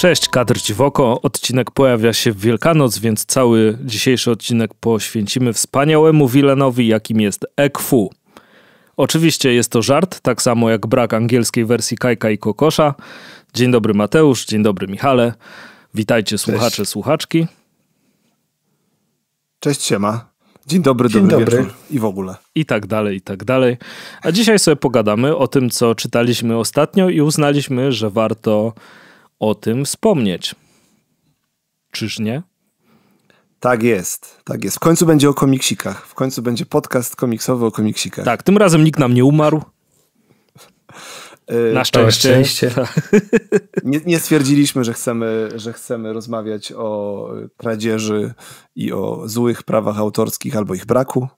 Cześć, kadr w oko. Odcinek pojawia się w Wielkanoc, więc cały dzisiejszy odcinek poświęcimy wspaniałemu wilenowi, jakim jest Ekfu. Oczywiście jest to żart, tak samo jak brak angielskiej wersji Kajka i Kokosza. Dzień dobry Mateusz, dzień dobry Michale. Witajcie Cześć. słuchacze, słuchaczki. Cześć, siema. Dzień dobry, Dzień dobry, dobry, wieczór i w ogóle. I tak dalej, i tak dalej. A dzisiaj sobie pogadamy o tym, co czytaliśmy ostatnio i uznaliśmy, że warto o tym wspomnieć. Czyż nie? Tak jest, tak jest. W końcu będzie o komiksikach. W końcu będzie podcast komiksowy o komiksikach. Tak, tym razem nikt nam nie umarł. Y, Na szczęście. Na szczęście. Nie, nie, stwierdziliśmy, że chcemy, że chcemy rozmawiać o y, kradzieży i o złych prawach autorskich albo ich braku.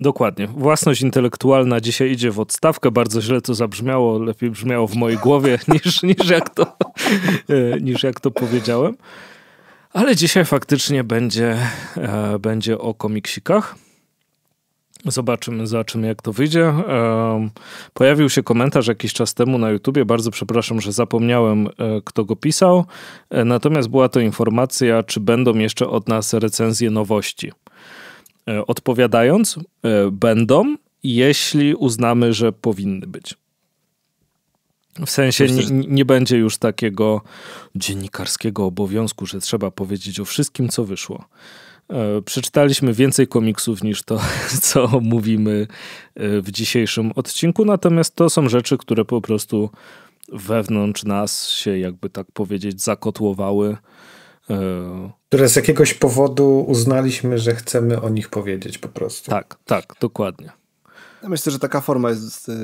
Dokładnie. Własność intelektualna dzisiaj idzie w odstawkę. Bardzo źle to zabrzmiało, lepiej brzmiało w mojej głowie niż, niż, jak, to, e, niż jak to powiedziałem. Ale dzisiaj faktycznie będzie, e, będzie o komiksikach. Zobaczymy za jak to wyjdzie. pojawił się komentarz jakiś czas temu na YouTubie. Bardzo przepraszam, że zapomniałem, e, kto go pisał. E, natomiast była to informacja, czy będą jeszcze od nas recenzje nowości. E, odpowiadając, e, będą, jeśli uznamy, że powinny być. W sensie nie, nie, będzie już takiego dziennikarskiego obowiązku, że trzeba powiedzieć o wszystkim, co wyszło. E, przeczytaliśmy więcej komiksów niż to, co mówimy w dzisiejszym odcinku, natomiast to są rzeczy, które po prostu wewnątrz nas się, jakby tak powiedzieć, zakotłowały E, które z jakiegoś powodu uznaliśmy, że chcemy o nich powiedzieć po prostu. Tak, tak, dokładnie. myślę, że taka forma jest. Yy,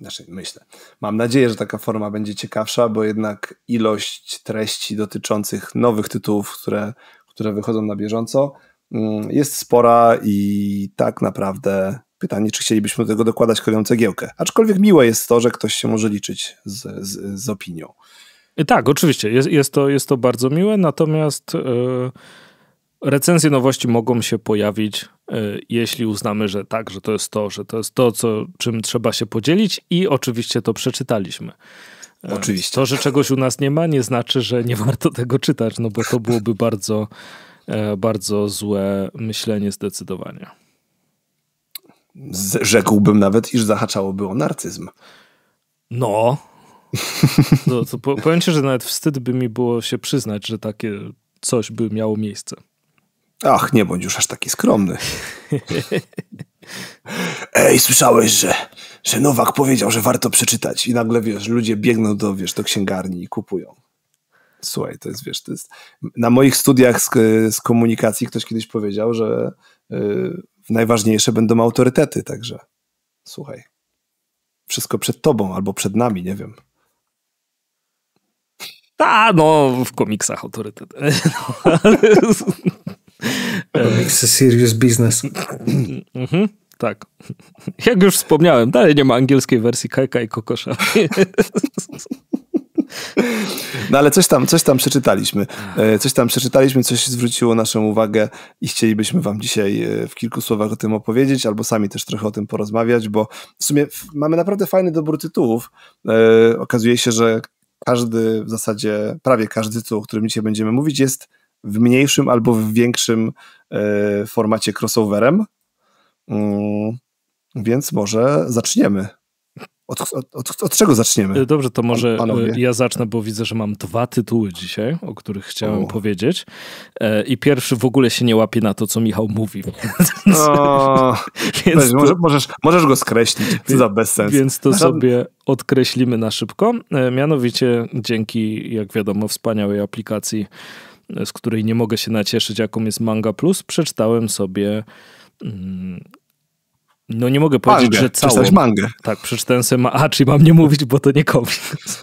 znaczy, myślę. Mam nadzieję, że taka forma będzie ciekawsza, bo jednak ilość treści dotyczących nowych tytułów, które, które wychodzą na bieżąco, yy, jest spora i tak naprawdę pytanie, czy chcielibyśmy do tego dokładać kolejną cegiełkę. Aczkolwiek miłe jest to, że ktoś się może liczyć z, z, z opinią. Y, tak, oczywiście, jest, jest, to, jest to bardzo miłe, natomiast y, recenzje nowości mogą się pojawić, y, jeśli uznamy, że tak, że to jest to, że to jest to, co, czym trzeba się podzielić i oczywiście to przeczytaliśmy. Oczywiście. To, że czegoś u nas nie ma, nie znaczy, że nie warto tego czytać, no bo to byłoby bardzo, bardzo złe myślenie zdecydowanie. Rzekłbym nawet, iż zahaczałoby o narcyzm. No, pojęcie, no, to powiem ci, że nawet wstyd by mi było się przyznać, że takie coś by miało miejsce. Ach, nie bądź już aż taki skromny. Ej, słyszałeś, że, że Nowak powiedział, że warto przeczytać i nagle, wiesz, ludzie biegną do, wiesz, do księgarni i kupują. Słuchaj, to jest, wiesz, to jest... Na moich studiach z, z komunikacji ktoś kiedyś powiedział, że yy, najważniejsze będą autorytety, także słuchaj, wszystko przed tobą albo przed nami, nie wiem. A, no, w komiksach autorytet. No. Komiksy serious business. Mhm, tak. Jak już wspomniałem, dalej nie ma angielskiej wersji Kajka i Kokosza. No ale coś tam, coś tam przeczytaliśmy. E, coś tam przeczytaliśmy, coś zwróciło naszą uwagę i chcielibyśmy wam dzisiaj e, w kilku słowach o tym opowiedzieć, albo sami też trochę o tym porozmawiać, bo w sumie mamy naprawdę fajny dobór tytułów. E, okazuje się, że każdy, w zasadzie prawie każdy tytuł, o którym dzisiaj będziemy mówić, jest w mniejszym albo w większym e, formacie crossoverem. Mm, więc może zaczniemy. Od, od, od, od, czego zaczniemy? E, dobrze, to może e, panowie? ja zacznę, bo widzę, że mam dwa tytuły dzisiaj, o których chciałem o. powiedzieć. E, I pierwszy w ogóle się nie łapie na to, co Michał mówi. O, więc weź, to, możesz, możesz, go skreślić, co za bezsens. Więc to znaczy- sobie odkreślimy na szybko. Mianowicie dzięki, jak wiadomo, wspaniałej aplikacji, z której nie mogę się nacieszyć, jaką jest Manga Plus, przeczytałem sobie mm, no nie mogę powiedzieć, mangę. że całą. Przeczytałeś mangę. Tak, przeczytałem sobie, ma... a czyli mam nie mówić, bo to nie komiks.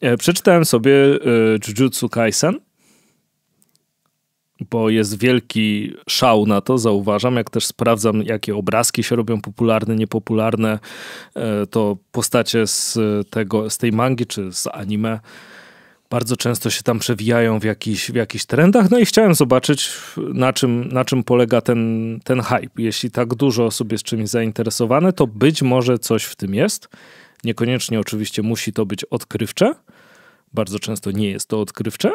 E, przeczytałem sobie e, Jujutsu Kaisen, bo jest wielki szał na to, zauważam, jak też sprawdzam, jakie obrazki się robią popularne, niepopularne, e, to postacie z, tego, z tej mangi czy z anime bardzo często się tam przewijają w, jakich, w jakichś trendach. No i chciałem zobaczyć, na czym, na czym polega ten, ten hype. Jeśli tak dużo osób jest czymś zainteresowane, to być może coś w tym jest. Niekoniecznie oczywiście musi to być odkrywcze. Bardzo często nie jest to odkrywcze,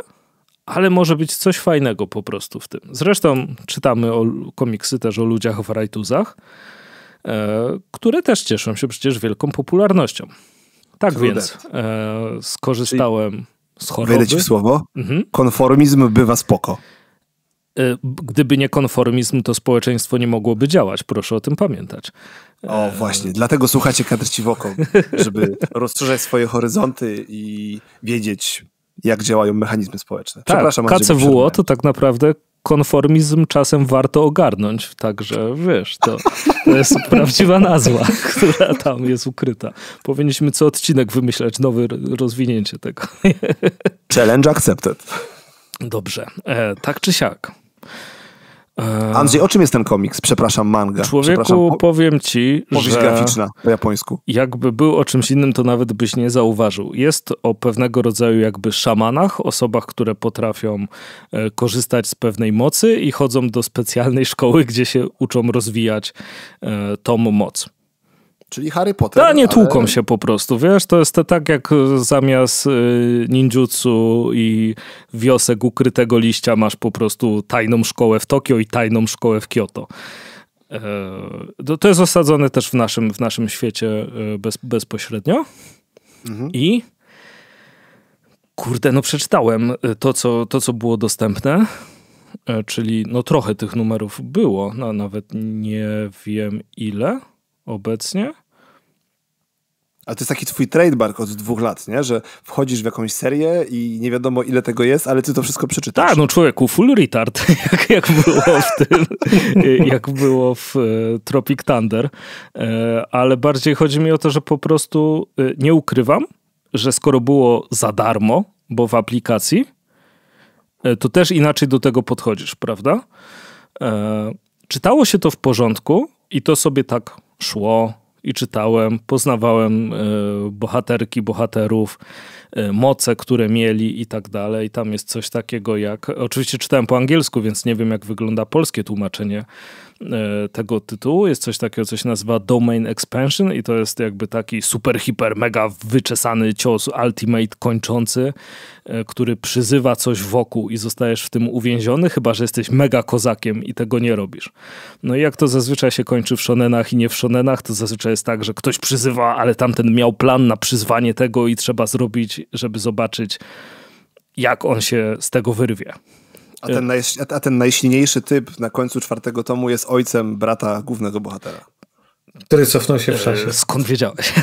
ale może być coś fajnego po prostu w tym. Zresztą czytamy o komiksy też o ludziach w rajtuzach, e, które też cieszą się przecież wielką popularnością. Tak więc e, skorzystałem. Czyli z choroby. ci w słowo. Mhm. Konformizm bywa spoko. E, gdyby nie konformizm, to społeczeństwo nie mogłoby działać. Proszę o tym pamiętać. O, e, właśnie. Dlatego słuchacie kadr ci w oko, żeby rozszerzać swoje horyzonty i wiedzieć, jak działają mechanizmy społeczne. Tak, Przepraszam, KCWO to tak naprawdę konformizm czasem warto ogarnąć, także wiesz, to, to jest prawdziwa nazwa, która tam jest ukryta. Powinniśmy co odcinek wymyślać nowe rozwinięcie tego. Challenge accepted. Dobrze, e, tak czy siak. E, Andrzej, o czym jest ten komiks? Przepraszam, manga. Człowieku, Przepraszam, powiem ci, że że... graficzna po japońsku. Jakby był o czymś innym, to nawet byś nie zauważył. Jest o pewnego rodzaju jakby szamanach, osobach, które potrafią e, korzystać z pewnej mocy i chodzą do specjalnej szkoły, gdzie się uczą rozwijać e, tą moc. Czyli Harry Potter. Da, no, nie tłuką ale... się po prostu, wiesz, to jest to tak jak zamiast y, ninjutsu i wiosek ukrytego liścia masz po prostu tajną szkołę w Tokio i tajną szkołę w Kyoto. E, no, to jest osadzone też w naszym, w naszym świecie e, bez, bezpośrednio. Mhm. I kurde, no przeczytałem e, to co, to, co było dostępne, czyli no trochę tych numerów było, no, nawet nie wiem ile obecnie. A to jest taki twój trademark od dwóch lat, nie? Że wchodzisz w jakąś serię i nie wiadomo ile tego jest, ale ty to wszystko przeczytasz. Tak, no człowieku, full retard, jak, jak było w tym, jak było w e, Tropic Thunder. E, ale bardziej chodzi mi o to, że po prostu e, nie ukrywam, że skoro było za darmo, bo w aplikacji, to też inaczej do tego podchodzisz, prawda? Czytało się to w porządku i to sobie tak szło i czytałem, poznawałem e, bohaterki, bohaterów, e, moce, które mieli i tak dalej. Tam jest coś takiego jak. Oczywiście czytałem po angielsku, więc nie wiem, jak wygląda polskie tłumaczenie E, tego tytułu. Jest coś takiego, co się nazywa Domain Expansion i to jest jakby taki super, hiper, mega wyczesany cios ultimate kończący, e, który przyzywa coś wokół i zostajesz w tym uwięziony, chyba że jesteś mega kozakiem i tego nie robisz. No i jak to zazwyczaj się kończy w shonenach i nie w shonenach, to zazwyczaj jest tak, że ktoś przyzywa, ale tamten miał plan na przyzwanie tego i trzeba zrobić, żeby zobaczyć, jak on się z tego wyrwie. A ten, naj, a ten najsilniejszy typ na końcu czwartego tomu jest ojcem brata głównego bohatera. Który cofnął się w e, czasie. Skąd wiedziałeś?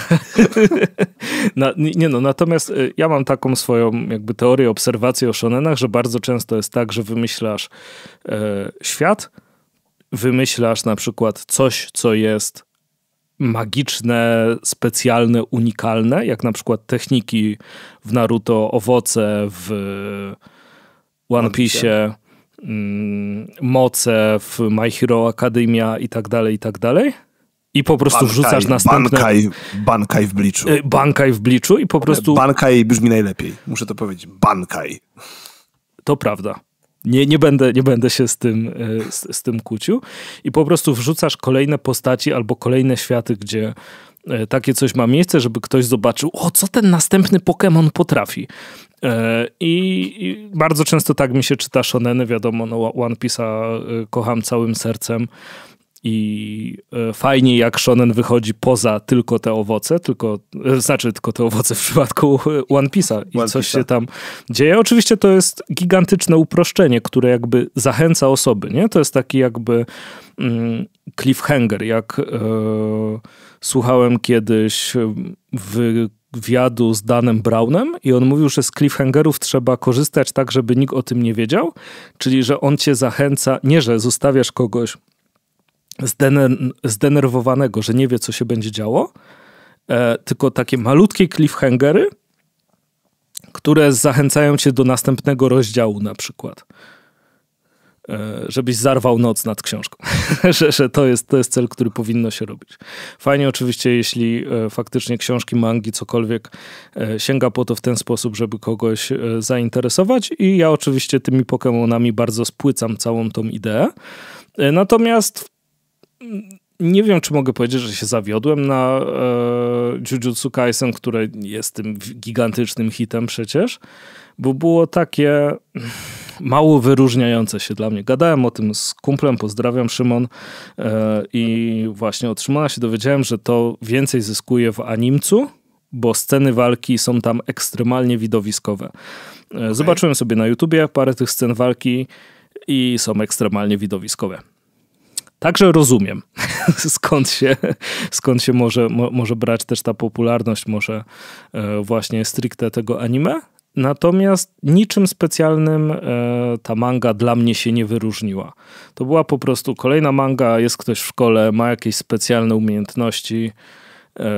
na, nie no, natomiast e, ja mam taką swoją jakby teorię, obserwację o shonenach, że bardzo często jest tak, że wymyślasz e, świat, wymyślasz na przykład coś, co jest magiczne, specjalne, unikalne, jak na przykład techniki w Naruto, owoce w one Piece, mm, moce w My Hero Academia i tak dalej, i tak dalej. I po prostu wrzucasz następne... Bankaj, bankaj w bliczu. Y, bankaj w bliczu i po prostu... Bankaj brzmi najlepiej. Muszę to powiedzieć. Bankaj. To prawda. Nie, nie, będę, nie będę się z tym, y, z, z tym kłócił. I po prostu wrzucasz kolejne postaci albo kolejne światy, gdzie y, takie coś ma miejsce, żeby ktoś zobaczył, o co ten następny Pokémon potrafi. E, I, I, bardzo często tak mi się czyta Shonen, wiadomo, no One Piece'a e, kocham całym sercem i e, fajnie jak shonen wychodzi poza tylko te owoce, tylko, znaczy tylko te owoce w przypadku One Piece'a i One coś się tam dzieje. Oczywiście to jest gigantyczne uproszczenie, które jakby zachęca osoby, nie? To jest taki jakby mm, cliffhanger, jak słuchałem kiedyś w wywiadu z Danem Brownem i on mówił, że z cliffhangerów trzeba korzystać tak, żeby nikt o tym nie wiedział, czyli że on cię zachęca, nie że zostawiasz kogoś zdener- zdenerwowanego, że nie wie, co się będzie działo, e, tylko takie malutkie cliffhangery, które zachęcają cię do następnego rozdziału na przykład. E, żebyś zarwał noc nad książką. że, że to, jest, to jest cel, który powinno się robić. Fajnie oczywiście, jeśli e, faktycznie książki, mangi, cokolwiek e, sięga po to w ten sposób, żeby kogoś zainteresować i ja oczywiście tymi Pokemonami bardzo spłycam całą tą ideę. Natomiast mm, nie wiem, czy mogę powiedzieć, że się zawiodłem na e, Jujutsu Kaisen, które jest tym gigantycznym hitem przecież, bo było takie mało wyróżniające się dla mnie. Gadałem o tym z kumplem, pozdrawiam Szymon e, i właśnie od Szymona się dowiedziałem, że to więcej zyskuje w animcu, bo sceny walki są tam ekstremalnie widowiskowe. E, okay. Zobaczyłem sobie na YouTubie parę tych scen walki i są ekstremalnie widowiskowe. Także rozumiem, skąd się, skąd się może, mo, może brać też ta popularność, może e, właśnie stricte tego anime, Natomiast niczym specjalnym e, ta manga dla mnie się nie wyróżniła. To była po prostu kolejna manga, jest ktoś w szkole, ma jakieś specjalne umiejętności. E,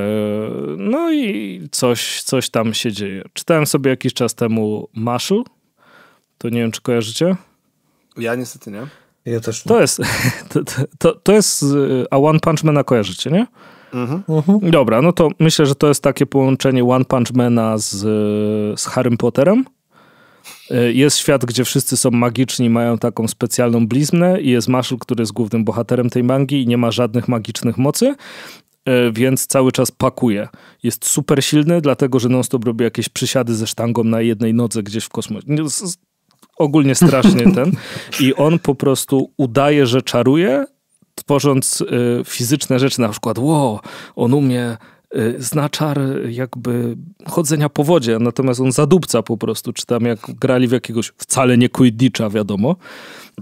no i coś, coś tam się dzieje. Czytałem sobie jakiś czas temu Maszu. To nie wiem, czy kojarzycie? Ja niestety nie. Ja też nie. To jest, to, to, to jest, e, a One Punch Mana kojarzycie, nie? Mhm. Dobra, no to myślę, że to jest takie połączenie One Punch Mana z, z Harrym Potterem. Y, jest świat, gdzie wszyscy są magiczni, mają taką specjalną bliznę i jest Maszul, który jest głównym bohaterem tej mangi i nie ma żadnych magicznych mocy, y, więc cały czas pakuje. Jest super silny, dlatego że non-stop robi jakieś przysiady ze sztangą na jednej nodze gdzieś w kosmosie. Ogólnie strasznie ten. I on po prostu udaje, że czaruje, tworząc y, fizyczne rzeczy, na przykład, wow, on umie y, zna jakby chodzenia po wodzie, natomiast on zadubca po prostu, czy tam jak grali w jakiegoś wcale nie Quidditcha, wiadomo,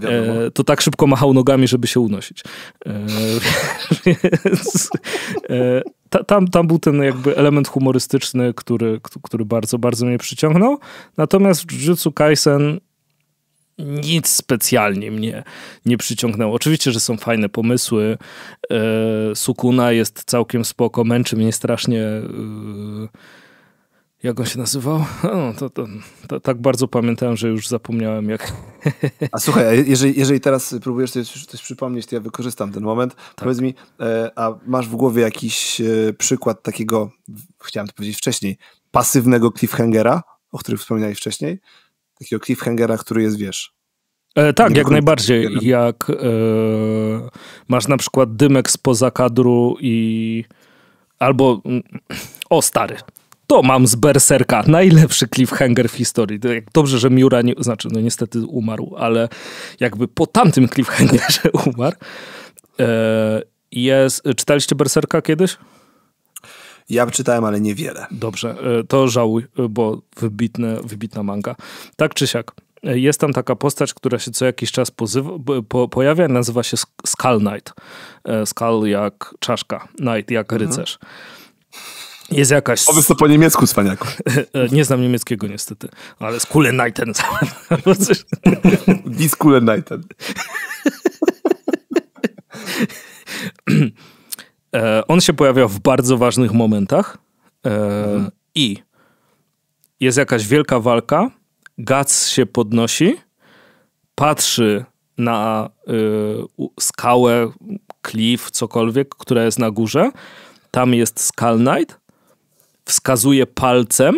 e, wiadomo. E, to tak szybko machał nogami, żeby się unosić. E, więc e, ta, tam, tam był ten jakby element humorystyczny, który, który bardzo, bardzo mnie przyciągnął. Natomiast w Jujutsu Kaisen nic specjalnie mnie nie przyciągnęło. Oczywiście, że są fajne pomysły. Yy, Sukuna jest całkiem spoko, męczy mnie strasznie. Yy, jak on się nazywał? No, to, to, to, tak bardzo pamiętałem, że już zapomniałem jak. A słuchaj, jeżeli, jeżeli teraz próbujesz coś, coś przypomnieć, to ja wykorzystam ten moment. Tak. Powiedz mi, e, a masz w głowie jakiś przykład takiego, chciałem to powiedzieć wcześniej, pasywnego cliffhangera, o którym wspominałeś wcześniej? takiego cliffhangera, który jest, wiesz... E, tak, jak najbardziej. Jak e, masz na przykład dymek spoza kadru i... Albo... O, stary to mam z Berserka. Najlepszy cliffhanger w historii. Dobrze, że Miura, nie, znaczy no niestety umarł, ale jakby po tamtym cliffhangerze umarł. E, jest, czytaliście Berserka kiedyś? Ja czytałem, ale niewiele. Dobrze, e, to żałuj, e, bo wybitne, wybitna manga. Tak czy siak, e, jest tam taka postać, która się co jakiś czas pozywa, po, pojawia, nazywa się Skull Knight. Skull jak czaszka, Knight jak mhm. rycerz. Jest jakaś... Powiedz to po niemiecku, cwaniaku. Nie znam niemieckiego niestety, ale Skull Knighten. Skull Knighten. E, on się pojawia w bardzo ważnych momentach e, mhm. i jest jakaś wielka walka. Gac się podnosi, patrzy na y, skałę, klif, cokolwiek, która jest na górze. Tam jest Skull Knight. Wskazuje palcem.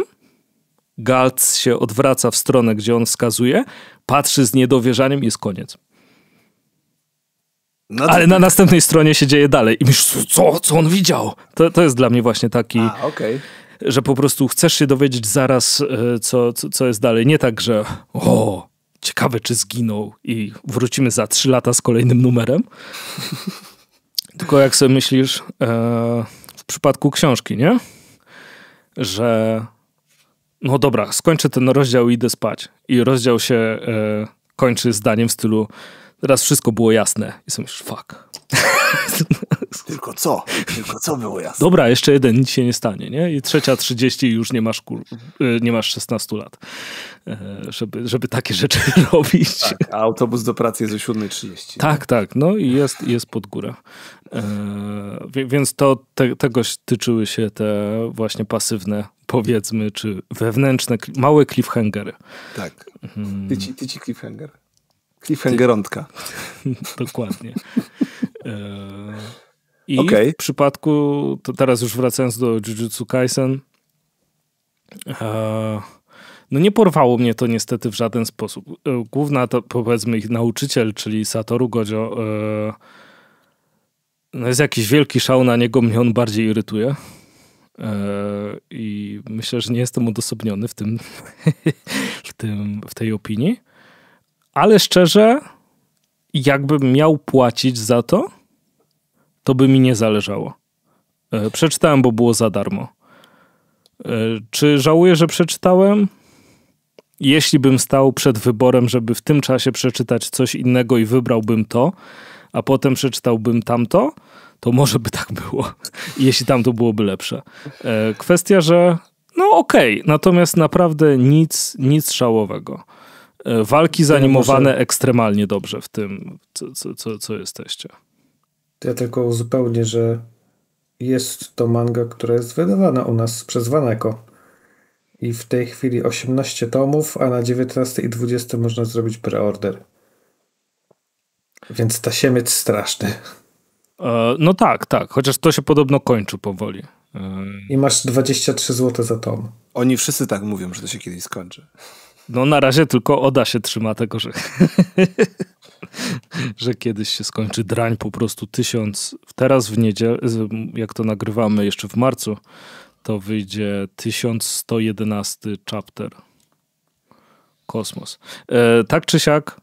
Gac się odwraca w stronę, gdzie on wskazuje, patrzy z niedowierzaniem i jest koniec. No to... Ale na następnej stronie się dzieje dalej i myślisz, co, co on widział? To, to jest dla mnie właśnie taki... A, okay. Że po prostu chcesz się dowiedzieć zaraz, e, co, co, co jest dalej. Nie tak, że o, ciekawe czy zginął i wrócimy za trzy lata z kolejnym numerem. Tylko jak sobie myślisz, e, w przypadku książki, nie? Że no dobra, skończę ten rozdział i idę spać. I rozdział się e, kończy zdaniem w stylu Teraz wszystko było jasne. I są już fuck. Tylko co? Tylko co było jasne? Dobra, jeszcze jeden, nic się nie stanie, nie? I trzecia trzydzieści już nie masz, kur... Y, nie masz 16 lat, e, żeby, żeby takie rzeczy robić. Tak, a autobus do pracy jest o 7.30. Tak, tak, no i jest, jest pod górę. E, więc to te, tegoś tyczyły się te właśnie pasywne, powiedzmy, czy wewnętrzne, małe cliffhangery. Tak. Hmm. Tyci, cliffhanger. Cliffhangerątka. Dokładnie. E, I okay. w przypadku, teraz już wracając do Jujutsu Kaisen, e, no nie porwało mnie to niestety w żaden sposób. E, główna to powiedzmy ich nauczyciel, czyli Satoru Godzio, no jest jakiś wielki szał na niego, mnie on bardziej irytuje. I myślę, że nie jestem odosobniony w tym, w, tym w tej opinii. Ale szczerze, jakbym miał płacić za to, to by mi nie zależało. E, przeczytałem, bo było za darmo. E, czy żałuję, że przeczytałem? Jeśli bym stał przed wyborem, żeby w tym czasie przeczytać coś innego i wybrałbym to, a potem przeczytałbym tamto, to może by tak było, jeśli tamto byłoby lepsze. E, kwestia, że no okej, okay, natomiast naprawdę nic, nic szałowego. E, walki zanimowane ja może... ekstremalnie dobrze w tym, co, co, co jesteście. Ja tylko uzupełnię, że jest to manga, która jest wydawana u nas przez Waneko. I w tej chwili 18 tomów, a na 19 i 20 można zrobić preorder. Więc tasiemiec straszny. E, no tak, tak. Chociaż to się podobno kończy powoli. E... I masz 23 zł za tom. Oni wszyscy tak mówią, że to się kiedyś skończy. No na razie tylko Oda się trzyma tego, że, że kiedyś się skończy drań po prostu tysiąc. Teraz w niedzielę, jak to nagrywamy jeszcze w marcu, to wyjdzie 1111 chapter. Kosmos. E, tak czy siak,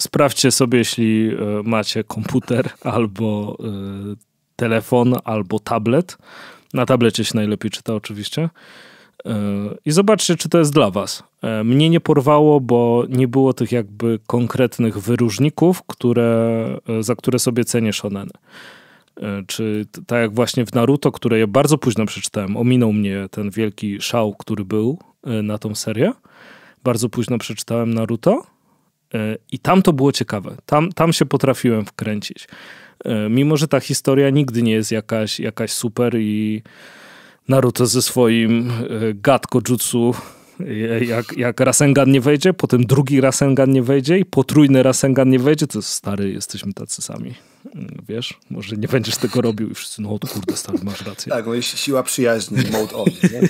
sprawdźcie sobie, jeśli e, macie komputer albo e, telefon, albo tablet. Na tablecie się najlepiej czyta oczywiście. I zobaczcie, czy to jest dla was. E, mnie nie porwało, bo nie było tych jakby konkretnych wyróżników, które, e, za które sobie cenię shonen. E, czy tak jak właśnie w Naruto, które ja bardzo późno przeczytałem, ominął mnie ten wielki szał, który był na tą serię. Bardzo późno przeczytałem Naruto i tam to było ciekawe. Tam, tam się potrafiłem wkręcić. Mimo, że ta historia nigdy nie jest jakaś, jakaś super i Naruto ze swoim e, gatko jutsu e, jak, jak Rasengan nie wejdzie, potem drugi Rasengan nie wejdzie i potrójny Rasengan nie wejdzie, to stary, jesteśmy tacy sami. Mm, wiesz, może nie będziesz tego robił i wszyscy, no kurde, stary, masz rację. Tak, no jest siła przyjaźni, mode on,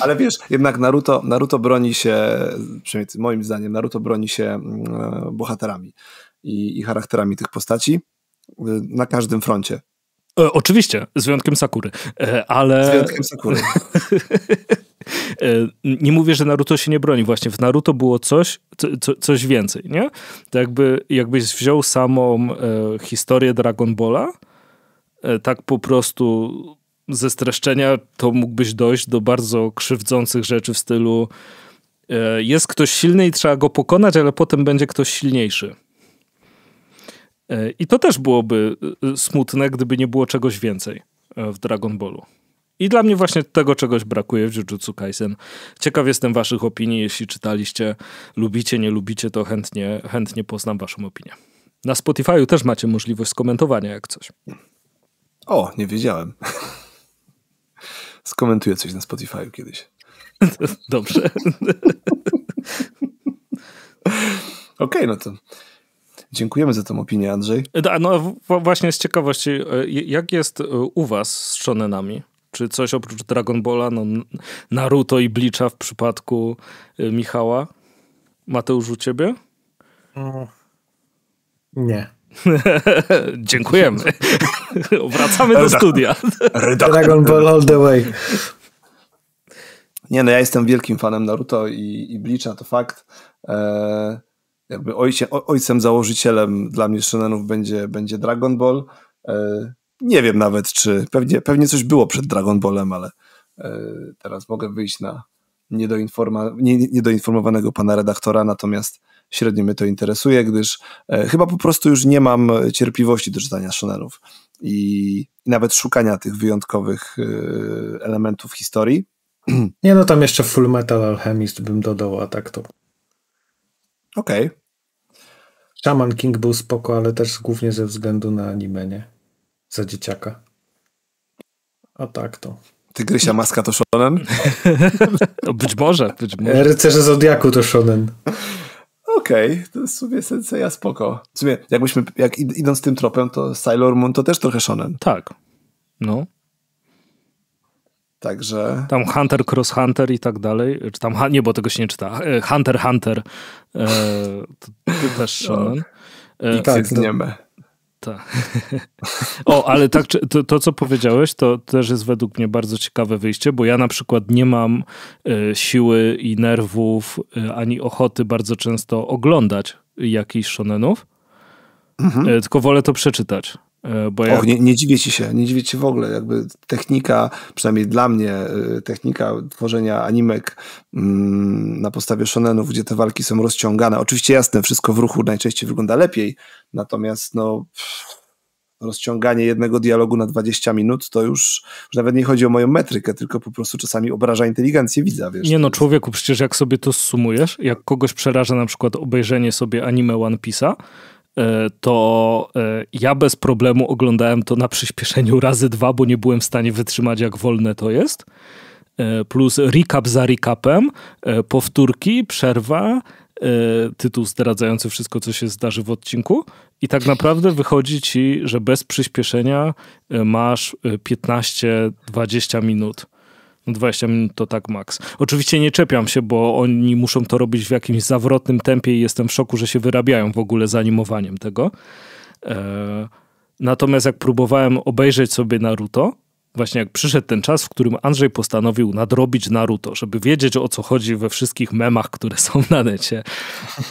Ale wiesz, jednak Naruto, Naruto broni się, przynajmniej moim zdaniem, Naruto broni się mm, bohaterami i, i charakterami tych postaci y, na każdym froncie. E, oczywiście, z wyjątkiem Sakury, e, ale... Z wyjątkiem Sakury. E, nie mówię, że Naruto się nie broni. Właśnie w Naruto było coś, co, coś więcej, nie? To jakby, jakbyś wziął samą e, historię Dragon Balla, tak po prostu ze streszczenia, to mógłbyś dojść do bardzo krzywdzących rzeczy w stylu jest ktoś silny i trzeba go pokonać, ale potem będzie ktoś silniejszy. E, I to też byłoby e, smutne, gdyby nie było czegoś więcej e, w Dragon Ballu. I dla mnie właśnie tego czegoś brakuje w Jujutsu Kaisen. Ciekaw jestem waszych opinii, jeśli czytaliście, lubicie, nie lubicie, to chętnie, chętnie poznam waszą opinię. Na Spotify'u też macie możliwość skomentowania jak coś. O, nie wiedziałem. Skomentuję coś na Spotify'u kiedyś. Dobrze. Okej, okay, no to Dziękujemy za tę opinię, Andrzej. E, no właśnie z ciekawości, e, jak jest e, u was z shonenami? Czy coś oprócz Dragon Balla, no Naruto i Blicza w przypadku Michała? Mateusz, u ciebie? Mm, nie. Dziękujemy. Wracamy do studia. Dragon Ball all the way. Nie no, ja jestem wielkim fanem Naruto i, i Blicza, to fakt. Eee, jakby ojcem założycielem dla mnie shonenów będzie, będzie Dragon Ball. E, nie wiem nawet, czy pewnie, pewnie coś było przed Dragon Ballem, ale e, teraz mogę wyjść na niedoinforma, nie, niedoinformowanego pana redaktora, natomiast średnio mnie to interesuje, gdyż e, chyba po prostu już nie mam cierpliwości do czytania shonenów i, i nawet szukania tych wyjątkowych elementów historii. Nie, no tam jeszcze Full Metal Alchemist bym dodał, a tak to Okej. Okay. Shaman King był spoko, ale też głównie ze względu na anime, nie? Za dzieciaka. A tak to. Tygrysia Maska to shonen? No, być może, być może. E, rycerze Zodiaku to shonen. Okej, okay, to w sumie ja spoko. W sumie, jakbyśmy, jak idąc tym tropem, to Sailor Moon to też trochę shonen. Tak. No. Także... Tam Hunter Cross Hunter i tak dalej. Czy tam, nie, bo tego się nie czyta. E, Hunter Hunter. E, to, to też tak. Shonen. E, I tak, zniemy. O, ale tak, to, to, co powiedziałeś, to też jest według mnie bardzo ciekawe wyjście, bo ja na przykład nie mam e, siły i nerwów, e, ani ochoty bardzo często oglądać jakichś shonenów, mhm. tylko wolę to przeczytać. E, bo ja... Och, nie, nie, dziwię ci się, nie dziwię ci w ogóle. Jakby technika, przynajmniej dla mnie, e, technika tworzenia animek mm, na podstawie shonenów, gdzie te walki są rozciągane. Oczywiście jasne, wszystko w ruchu najczęściej wygląda lepiej, natomiast no, rozciąganie jednego dialogu na 20 minut, to już, już nawet nie chodzi o moją metrykę, tylko po prostu czasami obraża inteligencję widza, wiesz. Nie no, człowieku, przecież jak sobie to sumujesz, jak kogoś przeraża na przykład obejrzenie sobie anime One Piece'a, E, to e, ja bez problemu oglądałem to na przyspieszeniu razy dwa, bo nie byłem w stanie wytrzymać, jak wolne to jest. E, plus recap za recapem, powtórki, przerwa, tytuł zdradzający wszystko, co się zdarzy w odcinku. I tak naprawdę wychodzi ci, że bez przyspieszenia masz 15-20 minut 20 minut to tak maks. Oczywiście nie czepiam się, bo oni muszą to robić w jakimś zawrotnym tempie i jestem w szoku, że się wyrabiają w ogóle z animowaniem tego. E, natomiast jak próbowałem obejrzeć sobie Naruto, właśnie jak przyszedł ten czas, w którym Andrzej postanowił nadrobić Naruto, żeby wiedzieć o co chodzi we wszystkich memach, które są na necie.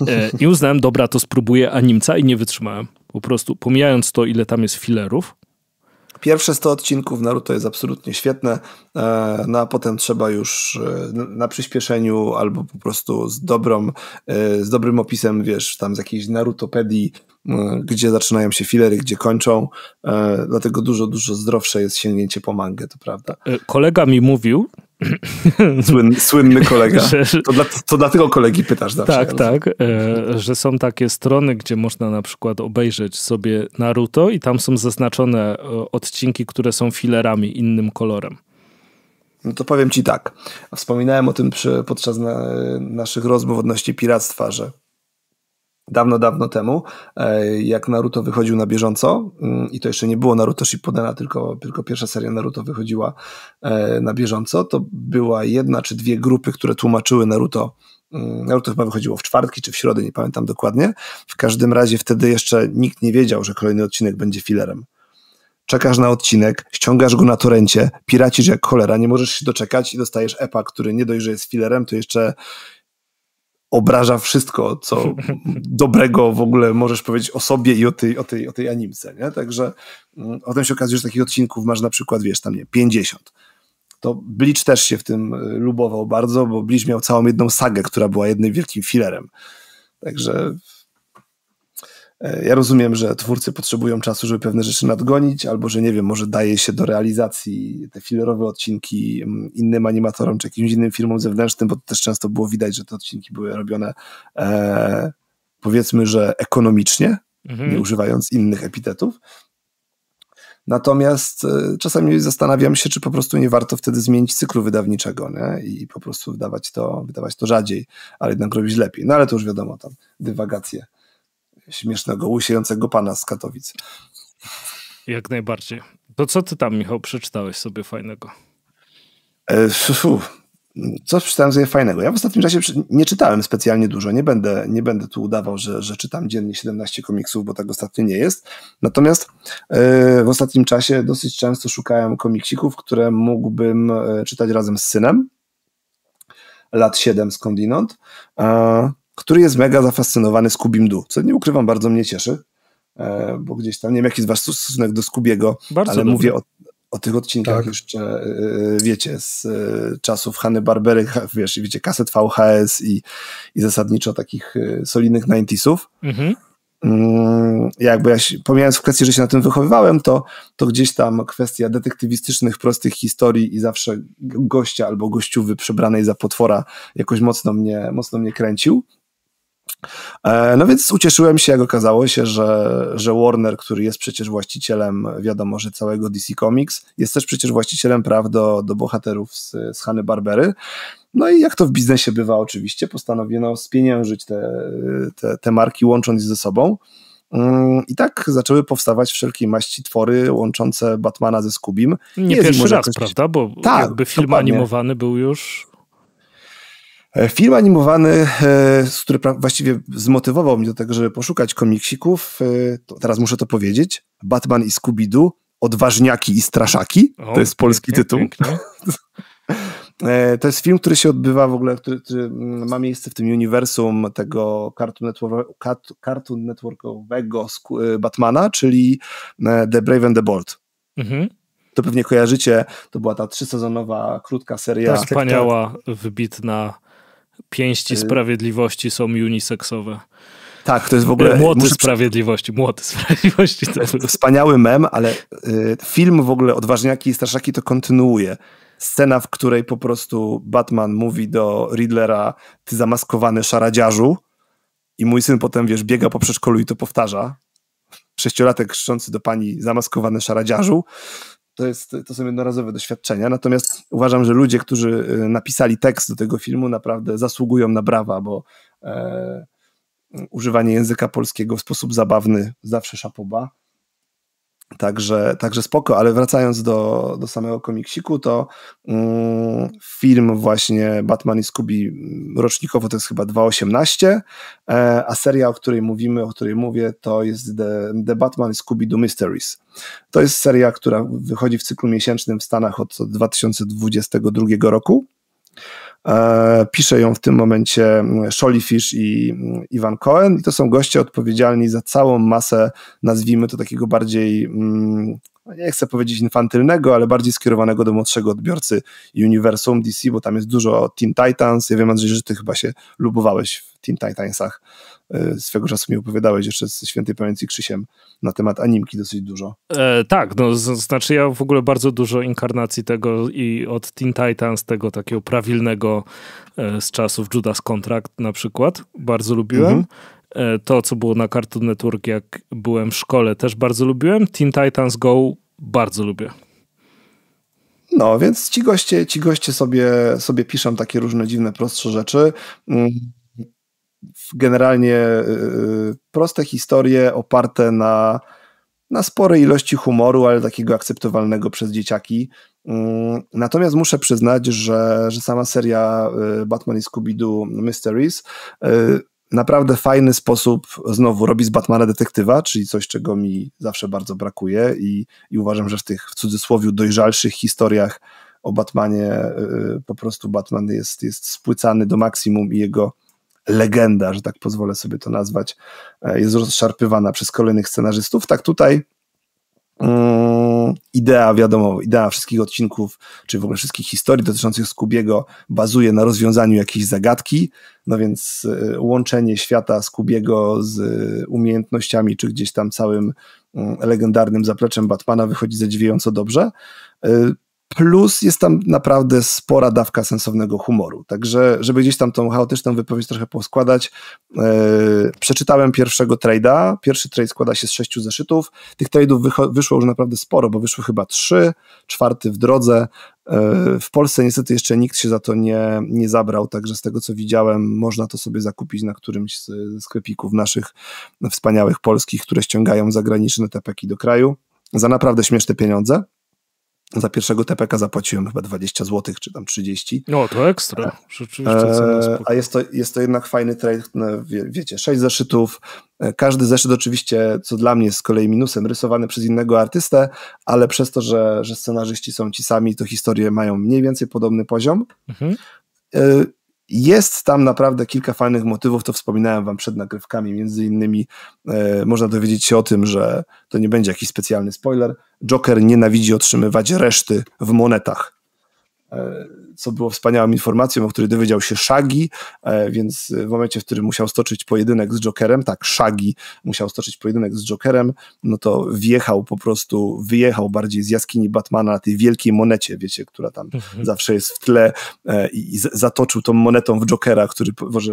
E, I uznałem, dobra, to spróbuję animca i nie wytrzymałem. Po prostu pomijając to, ile tam jest filerów, Pierwsze 100 odcinków Naruto jest absolutnie świetne, e, no a potem trzeba już e, na przyspieszeniu albo po prostu z, dobrą, e, z dobrym opisem, wiesz, tam z jakiejś Narutopedii, gdzie zaczynają się filery, gdzie kończą, dlatego dużo, dużo zdrowsze jest sięgnięcie po mangę, to prawda. Kolega mi mówił, Słyn, słynny kolega. To, dla, to dlatego kolegi pytasz zawsze. Tak, tak. E, że są takie strony, gdzie można na przykład obejrzeć sobie Naruto i tam są zaznaczone e, odcinki, które są filerami innym kolorem. No to powiem ci tak. Wspominałem o tym przy, podczas na, naszych rozmów odnośnie piractwa, że dawno, dawno temu, e, jak Naruto wychodził na bieżąco mm, i to jeszcze nie było Naruto Shippudena, tylko, tylko pierwsza seria Naruto wychodziła e, na bieżąco, to była jedna czy dwie grupy, które tłumaczyły Naruto mm, Naruto chyba wychodziło w czwartki czy w środę, nie pamiętam dokładnie. W każdym razie wtedy jeszcze nikt nie wiedział, że kolejny odcinek będzie filerem. Czekasz na odcinek, ściągasz go na torencie, piracisz jak cholera, nie możesz się doczekać i dostajesz epa, który nie dość, że jest filerem, to jeszcze obraża wszystko, co dobrego w ogóle możesz powiedzieć o sobie i o tej, o tej, o tej animce, nie? Także mm, o tym się okazuje, że takich odcinków masz na przykład, wiesz, tam nie, 50. To Bleach też się w tym y, lubował bardzo, bo Bleach miał całą jedną sagę, która była jednym wielkim filerem. Także E, ja rozumiem, że twórcy potrzebują czasu, żeby pewne rzeczy nadgonić, albo że nie wiem, może daje się do realizacji te filerowe odcinki mm, innym animatorom czy jakimś innym firmom zewnętrznym, bo też często było widać, że te odcinki były robione e, powiedzmy, że ekonomicznie, mhm. nie używając innych epitetów. Natomiast e, czasami zastanawiam się, czy po prostu nie warto wtedy zmienić cyklu wydawniczego nie? i po prostu wydawać to, wydawać to rzadziej, ale jednak robić lepiej. No ale to już wiadomo, tam dywagacje śmiesznego, łysiejącego pana z Katowic. Jak najbardziej. To co ty tam, Michał, przeczytałeś sobie fajnego? E, fu, co przeczytałem sobie fajnego? Ja w ostatnim czasie nie czytałem specjalnie dużo. Nie będę, nie będę tu udawał, że, że czytam dziennie 17 komiksów, bo tak ostatnio nie jest. Natomiast e, w ostatnim czasie dosyć często szukałem komiksików, które mógłbym e, czytać razem z synem. Lat 7 skądinąd który jest mega zafascynowany Scooby Doo, co nie ukrywam, bardzo mnie cieszy, e, bo gdzieś tam, nie wiem jaki jest wasz stosunek do Scoobiego, bardzo ale dobry. mówię o, o tych odcinkach tak. jeszcze, e, e, wiecie, z czasów Hanny Barbery, wiesz, wiecie, kaset VHS i, i zasadniczo takich solidnych 90sów. Mhm. Mm, jakby ja się, pomijając kwestii, że się na tym wychowywałem, to, to gdzieś tam kwestia detektywistycznych, prostych historii i zawsze gościa albo gościu przebranej za potwora jakoś mocno mnie, mocno mnie kręcił. E, no więc ucieszyłem się, jak okazało się, że, że Warner, który jest przecież właścicielem, wiadomo, że całego DC Comics, jest też przecież właścicielem praw do, do bohaterów z, z Hanny Barbery. No i jak to w biznesie bywa, oczywiście, postanowiono spieniężyć te, te, te marki, łącząc ze sobą. Mm, I tak zaczęły powstawać wszelkie maści twory łączące Batmana ze Scoobim. Nie Jest pierwszy raz, jakoś... prawda? Bo tak, jakby film animowany był już E, film animowany, e, który właściwie zmotywował mnie do tego, żeby poszukać komiksików, e, teraz muszę to powiedzieć, Batman i Scooby-Doo, Odważniaki i Straszaki, o, to jest polski pięknie, tytuł. Pięknie. To jest film, który się odbywa w ogóle, który, który mm, ma miejsce w tym uniwersum tego cartoon, network, cartoon networkowego Batmana, czyli The Brave and the Bold. Mhm to pewnie kojarzycie, to była ta trzysezonowa, krótka seria. Tak, tak, tak. wspaniała, wybitna pięści y- sprawiedliwości są uniseksowe. Tak, to jest w ogóle... E, młoty muszę... sprawiedliwości, młoty sprawiedliwości. To jest wspaniały mem, ale y, film w ogóle Odważniaki i Straszaki to kontynuuje. Scena, w której po prostu Batman mówi do Riddlera ty zamaskowany szaradziarzu i mój syn potem, wiesz, biega po przedszkolu i to powtarza. Sześciolatek krzyczący do pani zamaskowany szaradziarzu to, jest, to są jednorazowe doświadczenia. Natomiast uważam, że ludzie, którzy y, napisali tekst do tego filmu, naprawdę zasługują na brawa, bo e, używanie języka polskiego w sposób zabawny zawsze szapoba. Także, także spoko, ale wracając do, do samego komiksiku, to mm, film właśnie Batman i Scooby mm, rocznikowo to jest chyba 2.18, e, a seria, o której mówimy, o której mówię, to jest The, The Batman i Scooby Do Mysteries. To jest seria, która wychodzi w cyklu miesięcznym w Stanach od 2022 roku. E, pisze ją w tym momencie mm, Sholly Fish i mm, Ivan Cohen i to są goście odpowiedzialni za całą masę, nazwijmy to takiego bardziej, mm, nie chcę powiedzieć infantylnego, ale bardziej skierowanego do młodszego odbiorcy uniwersum DC, bo tam jest dużo Teen Titans. Ja wiem, Andrzej, że ty chyba się lubowałeś w Teen Titansach E, swego czasu mi opowiadałeś jeszcze z świętej pamięci Krzysiem na temat animki dosyć dużo. E, tak, no znaczy ja w ogóle bardzo dużo inkarnacji tego i od Teen Titans, tego takiego prawilnego e, z czasów Judas Contract na przykład, bardzo lubiłem. Mhm. E, to, co było na Cartoon Network, jak byłem w szkole, też bardzo lubiłem. Teen Titans Go bardzo lubię. No, więc ci goście, ci goście sobie, sobie piszą takie różne dziwne, prostsze rzeczy. Mm generalnie e, proste historie oparte na, na sporej ilości humoru, ale takiego akceptowalnego przez dzieciaki. Mm, natomiast muszę przyznać, że, że sama seria e, Batman i Scooby-Doo Mysteries e, naprawdę fajny sposób znowu robi z Batmana detektywa, czyli coś, czego mi zawsze bardzo brakuje i, i uważam, że w tych w cudzysłowie dojrzalszych historiach o Batmanie po prostu Batman jest, jest spłycany do maksimum i jego legenda, że tak pozwolę sobie to nazwać, e, jest rozszarpywana przez kolejnych scenarzystów. Tak tutaj mm, idea, wiadomo, idea wszystkich odcinków, czy w ogóle wszystkich historii dotyczących Skubiego bazuje na rozwiązaniu jakiejś zagadki, no więc e, łączenie świata Skubiego z e, umiejętnościami, czy gdzieś tam całym mm, legendarnym zapleczem Batmana wychodzi zadziwiająco dobrze. Plus jest tam naprawdę spora dawka sensownego humoru. Także, żeby gdzieś tam tą chaotyczną wypowiedź trochę poskładać, yy, przeczytałem pierwszego trade'a. Pierwszy trade składa się z sześciu zeszytów. Tych trade'ów wyszło już naprawdę sporo, bo wyszły chyba trzy, czwarty w drodze. Yy, w Polsce niestety jeszcze nikt się za to nie, nie zabrał, także z tego co widziałem, można to sobie zakupić na którymś z sklepików naszych wspaniałych polskich, które ściągają zagraniczne tepeki do kraju za naprawdę śmieszne pieniądze za pierwszego TPK zapłaciłem chyba 20 zł, czy tam 30. No to ekstra, e, rzeczywiście. E, a jest to, jest to jednak fajny trade, no, wie, wiecie, 6 zeszytów, e, każdy zeszyt oczywiście, co dla mnie jest z kolei minusem, rysowany przez innego artystę, ale przez to, że, że scenarzyści są ci sami, to historie mają mniej więcej podobny poziom. Mhm. E, jest tam naprawdę kilka fajnych motywów, to wspominałem wam przed nagrywkami, między innymi e, można dowiedzieć się o tym, że to nie będzie jakiś specjalny spoiler, Joker nienawidzi otrzymywać reszty w monetach. E, co było wspaniałą informacją, o której dowiedział się Shaggy, e, więc w momencie, w którym musiał stoczyć pojedynek z Jokerem, tak, Shaggy musiał stoczyć pojedynek z Jokerem, no to wjechał po prostu, wyjechał bardziej z jaskini Batmana na tej wielkiej monecie, wiecie, która tam mhm. zawsze jest w tle e, i, i zatoczył tą monetą w Jokera, który,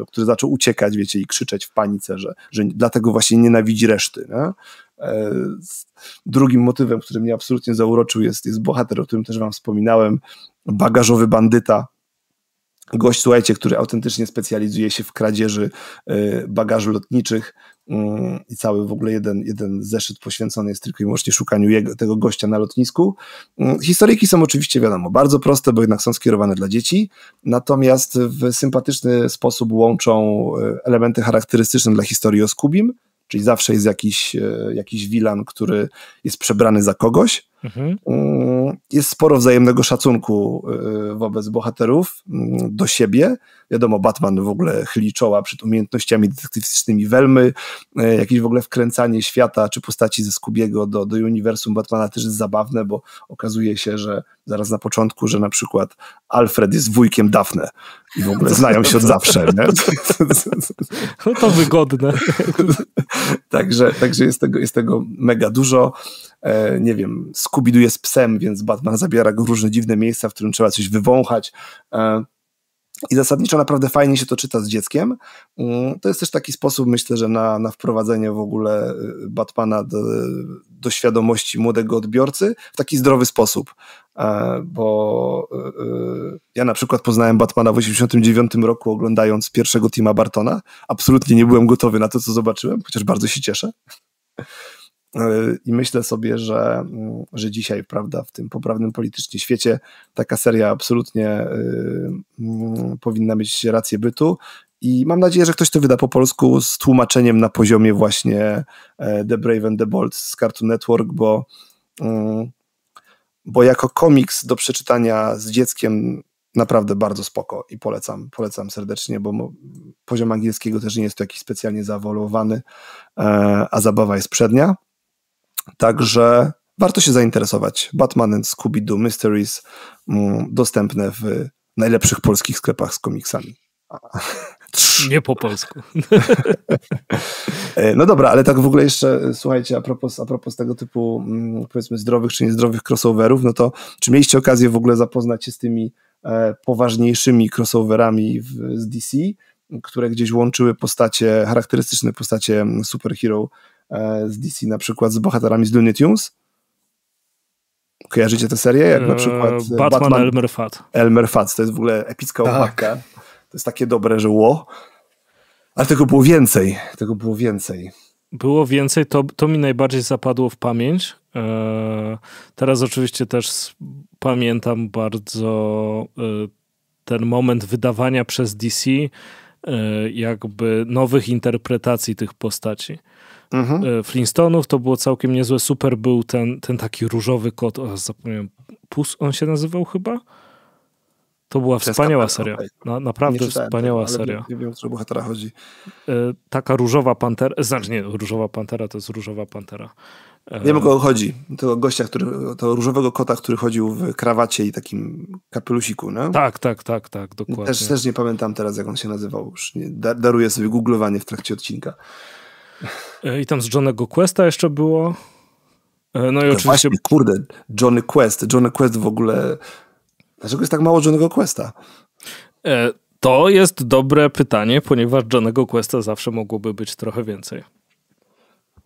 który zaczął uciekać, wiecie, i krzyczeć w panice, że, że dlatego właśnie nienawidzi reszty, nie? E, drugim motywem, który mnie absolutnie zauroczył, jest, jest bohater, o którym też Wam wspominałem, bagażowy bandyta, gość, słuchajcie, który autentycznie specjalizuje się w kradzieży e, bagażu lotniczych mm, i cały w ogóle jeden, jeden zeszyt poświęcony jest tylko i wyłącznie szukaniu jego, tego gościa na lotnisku. Mm, historyjki są oczywiście, wiadomo, bardzo proste, bo jednak są skierowane dla dzieci, natomiast w sympatyczny sposób łączą e, elementy charakterystyczne dla historii o Skubim Czyli zawsze jest jakiś, e, jakiś wilan, który jest przebrany za kogoś, Mhm. Mm, jest sporo wzajemnego szacunku y, wobec bohaterów, mm, do siebie. Wiadomo, Batman w ogóle chyli czoła przed umiejętnościami detektywistycznymi Welmy, y, jakieś w ogóle wkręcanie świata czy postaci ze Skubiego do, do uniwersum Batmana też jest zabawne, bo okazuje się, że zaraz na początku, że na przykład Alfred jest wujkiem Dafne i w ogóle znają się od zawsze. Nie? No to wygodne. Także, także jest, tego, jest tego mega dużo. E, nie wiem, Scooby-Doo jest psem, więc Batman zabiera go w różne dziwne miejsca, w którym trzeba coś wywąchać. E, I zasadniczo naprawdę fajnie się to czyta z dzieckiem. Mm, to jest też taki sposób, myślę, że na, na wprowadzenie w ogóle e, Batmana do, do świadomości młodego odbiorcy w taki zdrowy sposób. E, bo ja na przykład poznałem Batmana w 89 roku oglądając pierwszego Tima Bartona. Absolutnie nie byłem gotowy na to, co zobaczyłem, chociaż bardzo się cieszę. I myślę sobie, że, mm, że dzisiaj, prawda, w tym poprawnym politycznie świecie taka seria absolutnie y, mm, powinna mieć rację bytu. I mam nadzieję, że ktoś to wyda po polsku z tłumaczeniem na poziomie właśnie e, The Brave and the Bold z Cartoon Network, bo, y, bo jako komiks do przeczytania z dzieckiem naprawdę bardzo spoko i polecam, polecam serdecznie, bo poziom angielskiego też nie jest to jakiś specjalnie zawolowany, e, a zabawa jest przednia. Także warto się zainteresować. Batman and Scooby-Doo Mysteries mm, dostępne w najlepszych polskich sklepach z komiksami. Nie po polsku. E, no dobra, ale tak w ogóle jeszcze, e, słuchajcie, a propos, a propos tego typu, mm, powiedzmy, zdrowych czy niezdrowych crossoverów, no to czy mieliście okazję w ogóle zapoznać się z tymi e, poważniejszymi crossoverami w, z DC, które gdzieś łączyły postacie, charakterystyczne postacie mm, superhero E, z DC, na przykład z bohaterami z Looney Tunes. Kojarzycie tę serię? Jak na eee, przykład e, Batman, Batman Elmer Fudd. Elmer Fudd, to jest w ogóle epicka tak. Opaka. To jest takie dobre, że ło. Ale tego było więcej, tego było więcej. Było więcej, to, to mi najbardziej zapadło w pamięć. Eee, teraz oczywiście też pamiętam bardzo e, ten moment wydawania przez DC jakby nowych interpretacji tych postaci mhm. E, Flintstonów, to było całkiem niezłe. Super był ten, ten taki różowy kot, o, zapomniałem, Pus on się nazywał chyba? To była wspaniała seria. Na, naprawdę wspaniała tego, seria. Nie wiem, o co bohatera chodzi. E, taka różowa pantera, znaczy nie, różowa pantera to jest różowa pantera. E, wiem o kogo chodzi. Tego gościa, który, to różowego kota, który chodził w krawacie i takim kapelusiku, no? Tak, tak, tak, tak, dokładnie. Też, też nie pamiętam teraz, jak on się nazywał. Już nie, daruję sobie googlowanie w trakcie odcinka. E, I tam z Johnego Questa jeszcze było. E, no i no oczywiście... Właśnie, kurde, Johnny Quest. Johnny Quest w ogóle... Dlaczego jest tak mało Johnnego Questa? E, to jest dobre pytanie, ponieważ Johnnego Questa zawsze mogłoby być trochę więcej.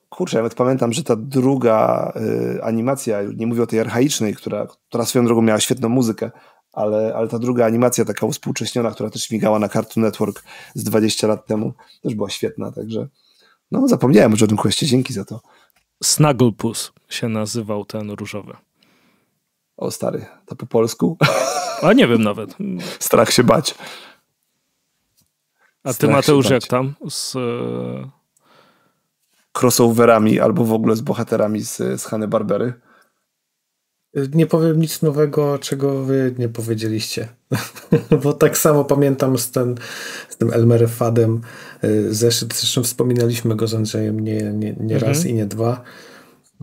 Kurczę, ja nawet pamiętam, że ta druga y, animacja, nie mówię o tej archaicznej, która, która swoją drogą miała świetną muzykę, ale, ale ta druga animacja, taka uspółcześniona, która też migała na Cartoon Network z 20 lat temu, też była świetna, także... No, zapomniałem o Jordan Questie, dzięki za to. Snagglepuss się nazywał ten różowy. O stary, to po polsku? A nie wiem nawet. Strach się bać. A ty Strach Mateusz jak tam? Z e, crossoverami albo w ogóle z bohaterami z, z Hanny Barbery? nie powiem nic nowego, czego wy nie powiedzieliście. Bo tak samo pamiętam z, ten, z tym Elmer Fadem y, zeszyt, zresztą wspominaliśmy go z Andrzejem nie, nie, nie mhm. raz i nie dwa.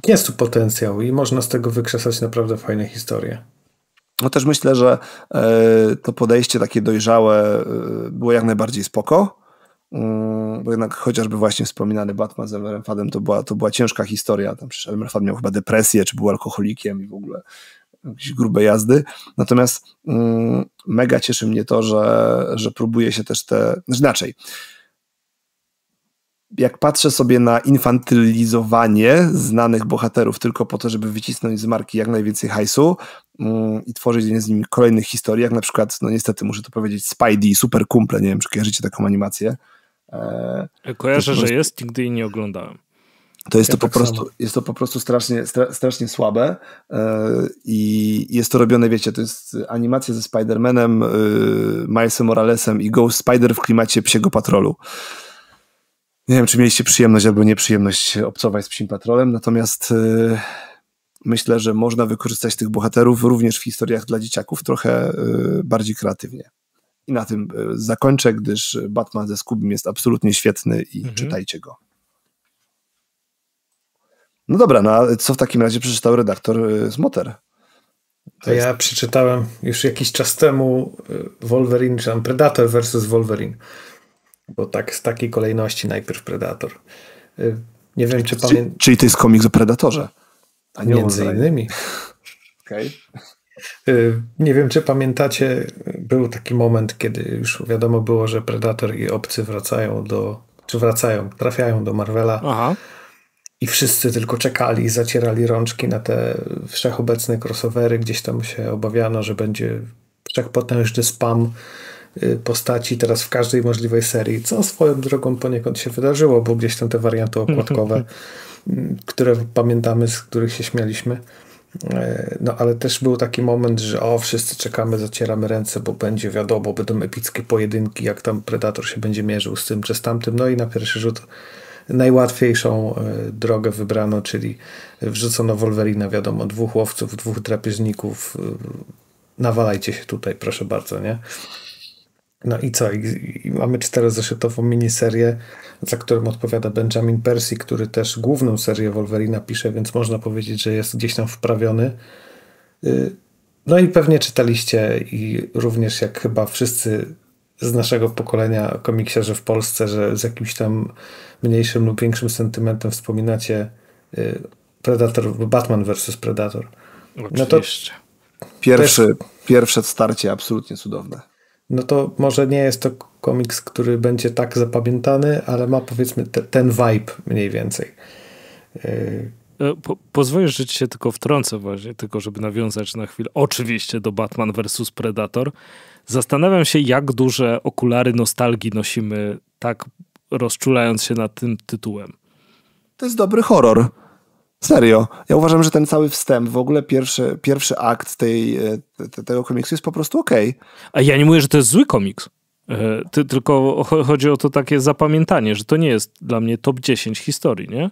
Jest tu potencjał i można z tego wykrzesać naprawdę fajne historie. No też myślę, że e, to podejście takie dojrzałe e, było jak najbardziej spoko Mm, bo jednak chociażby właśnie wspominany Batman z Elmerem Fadem to była, to była ciężka historia, tam przecież Elmer Fad miał chyba depresję, czy był alkoholikiem i w ogóle jakieś grube jazdy, natomiast mm, mega cieszy mnie to, że, że próbuje się też te, znaczy inaczej, jak patrzę sobie na infantylizowanie znanych bohaterów tylko po to, żeby wycisnąć z marki jak najwięcej hajsu mm, i tworzyć z nimi kolejnych historii, jak na przykład, no niestety muszę to powiedzieć, Spidey, Super Kumple, nie wiem, czy kojarzycie taką animację, E, Kojarzę, że jest, nigdy jej nie oglądałem. To jest, ja to tak po prostu, jest to po prostu strasznie, stra, strasznie słabe e, i jest to robione, wiecie, to jest animacja ze Spider-Manem, e, Milesem Moralesem i Ghost Spider w klimacie psiego patrolu. Nie wiem, czy mieliście przyjemność albo nieprzyjemność obcować z psim patrolem, natomiast myślę, że można wykorzystać tych bohaterów również w historiach dla dzieciaków trochę bardziej kreatywnie. I na tym e, zakończę, gdyż Batman ze Scooby jest absolutnie świetny i mhm. czytajcie go. No dobra, no a co w takim razie przeczytał redaktor z e, To jest... ja przeczytałem już jakiś czas temu e, Wolverine, czy tam Predator versus Wolverine. Bo tak z takiej kolejności najpierw Predator. Nie wiem, czy pamiętam. Czyli to jest komiks o Predatorze. A nie Między innymi. Okej. Okay. Y, nie wiem, czy pamiętacie, był taki moment, kiedy już wiadomo było, że Predator i Obcy wracają do, czy wracają, trafiają do Marvela. Aha. I wszyscy tylko czekali i zacierali rączki na te wszechobecne crossovery. Gdzieś tam się obawiano, że będzie wszechpotężny spam y, postaci teraz w każdej możliwej serii, co swoją drogą poniekąd się wydarzyło, bo gdzieś tam te warianty okładkowe, które pamiętamy, z których się śmialiśmy, E, no ale też był taki moment, że o, wszyscy czekamy, zacieramy ręce, bo będzie wiadomo, będą epickie pojedynki, jak tam Predator się będzie mierzył z tym czy z tamtym. No i na pierwszy rzut najłatwiejszą e, drogę wybrano, czyli wrzucono Wolverina, wiadomo, dwóch łowców, dwóch drapieżników. E, nawalajcie się tutaj, proszę bardzo, nie? No i co? I, i mamy czterozeszytową miniserię, za którą odpowiada Benjamin Percy, który też główną serię Wolverina pisze, więc można powiedzieć, że jest gdzieś tam wprawiony. Y, no i pewnie czytaliście i również jak chyba wszyscy z naszego pokolenia komiksiarzy w Polsce, że z jakimś tam mniejszym lub większym sentymentem wspominacie y, Predator, Batman vs. Predator. Oczywiście. No to pierwsze, też... pierwsze starcie absolutnie cudowne no to może nie jest to komiks, który będzie tak zapamiętany, ale ma powiedzmy te, ten vibe mniej więcej. E, po, pozwolisz, że ci się tylko wtrącę właśnie, tylko żeby nawiązać na chwilę oczywiście do Batman vs. Predator. Zastanawiam się, jak duże okulary nostalgii nosimy tak rozczulając się nad tym tytułem. To jest dobry horror. Serio. Ja uważam, że ten cały wstęp, w ogóle pierwszy, pierwszy akt tej, e, te, tego komiksu jest po prostu okej. Okay. A ja nie mówię, że to jest zły komiks. E, ty, tylko chodzi o to takie zapamiętanie, że to nie jest dla mnie top 10 historii, nie?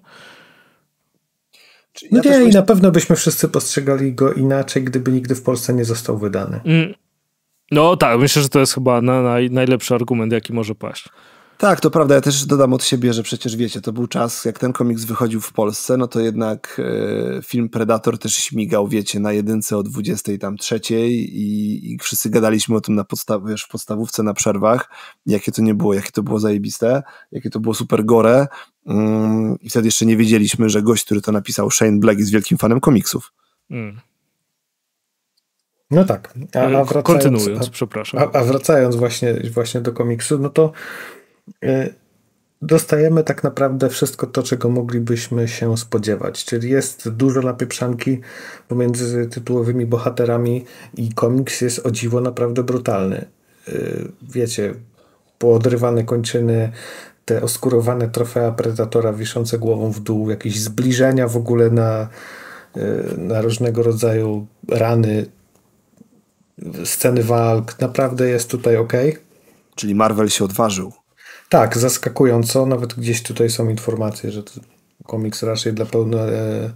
No ja no nie, myślę... i na pewno byśmy wszyscy postrzegali go inaczej, gdyby nigdy w Polsce nie został wydany. Mm. No tak, myślę, że to jest chyba na, na, najlepszy argument, jaki może paść. Tak, to prawda. Ja też dodam od siebie, że przecież wiecie, to był czas, jak ten komiks wychodził w Polsce, no to jednak e, film Predator też śmigał, wiecie, na jedynce o 20 tam trzeciej i, wszyscy gadaliśmy o tym na podstaw, wiesz, w podstawówce na przerwach, jakie to nie było, jakie to było zajebiste, jakie to było super gore mm, i wtedy jeszcze nie wiedzieliśmy, że gość, który to napisał, Shane Black jest wielkim fanem komiksów. Mm. No tak. A, a e, wracając, Kontynuując, a, przepraszam. A, a, wracając właśnie, właśnie do komiksu, no to Y, dostajemy tak naprawdę wszystko to, czego moglibyśmy się spodziewać. Czyli jest dużo napieprzanki pomiędzy tytułowymi bohaterami i komiks jest o dziwo naprawdę brutalny. Y, wiecie, poodrywane kończyny, te oskurowane trofea Predatora wiszące głową w dół, jakieś zbliżenia w ogóle na, y, na różnego rodzaju rany, sceny walk. Naprawdę jest tutaj ok. Czyli Marvel się odważył. Tak, zaskakująco. Nawet gdzieś tutaj są informacje, że komiks raczej dla pełno, e,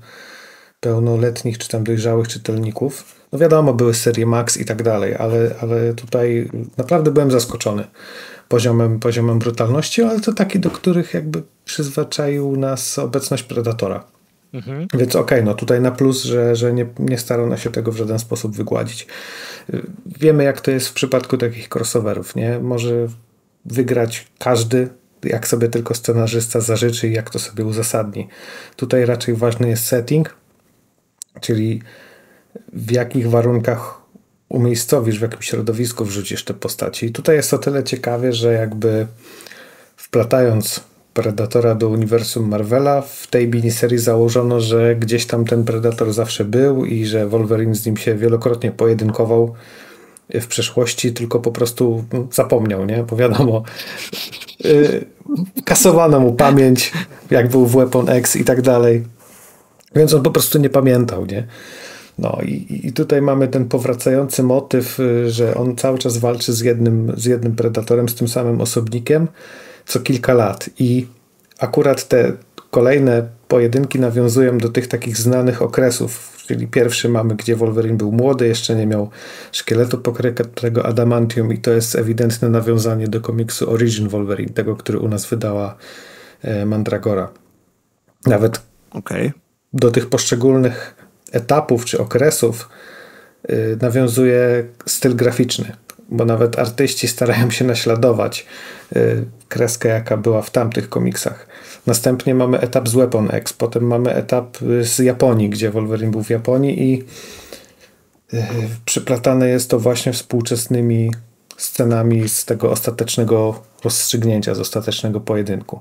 pełnoletnich czy tam dojrzałych czytelników. No wiadomo, były serie Max i tak dalej, ale, ale tutaj naprawdę byłem zaskoczony poziomem, poziomem brutalności, ale to taki, do których jakby przyzwyczaił nas obecność Predatora. Mhm. Więc okej, okay, no tutaj na plus, że, że nie, nie starano się tego w żaden sposób wygładzić. Wiemy, jak to jest w przypadku takich crossoverów, nie? Może wygrać każdy, jak sobie tylko scenarzysta zażyczy i jak to sobie uzasadni. Tutaj raczej ważny jest setting, czyli w jakich warunkach umiejscowisz, w jakim środowisku wrzucisz te postacie. I tutaj jest o tyle ciekawie, że jakby wplatając Predatora do uniwersum Marvela, w tej miniserii założono, że gdzieś tam ten Predator zawsze był i że Wolverine z nim się wielokrotnie pojedynkował w przeszłości, tylko po prostu zapomniał, nie? Bo wiadomo, y, kasowano mu pamięć, jak był w Weapon X i tak dalej. Więc on po prostu nie pamiętał, nie? No i, i tutaj mamy ten powracający motyw, y, że on cały czas walczy z jednym, z jednym predatorem, z tym samym osobnikiem co kilka lat. I akurat te kolejne pojedynki nawiązują do tych takich znanych okresów czyli pierwszy mamy, gdzie Wolverine był młody, jeszcze nie miał szkieletu pokrytego adamantium i to jest ewidentne nawiązanie do komiksu Origin Wolverine, tego, który u nas wydała e, Mandragora. Nawet okay. do tych poszczególnych etapów czy okresów e, nawiązuje styl graficzny, bo nawet artyści starają się naśladować e, kreskę, jaka była w tamtych komiksach. Następnie mamy etap z Weapon X, potem mamy etap y, z Japonii, gdzie Wolverine był w Japonii i yy, przyplatane jest to właśnie współczesnymi scenami z tego ostatecznego rozstrzygnięcia, z ostatecznego pojedynku.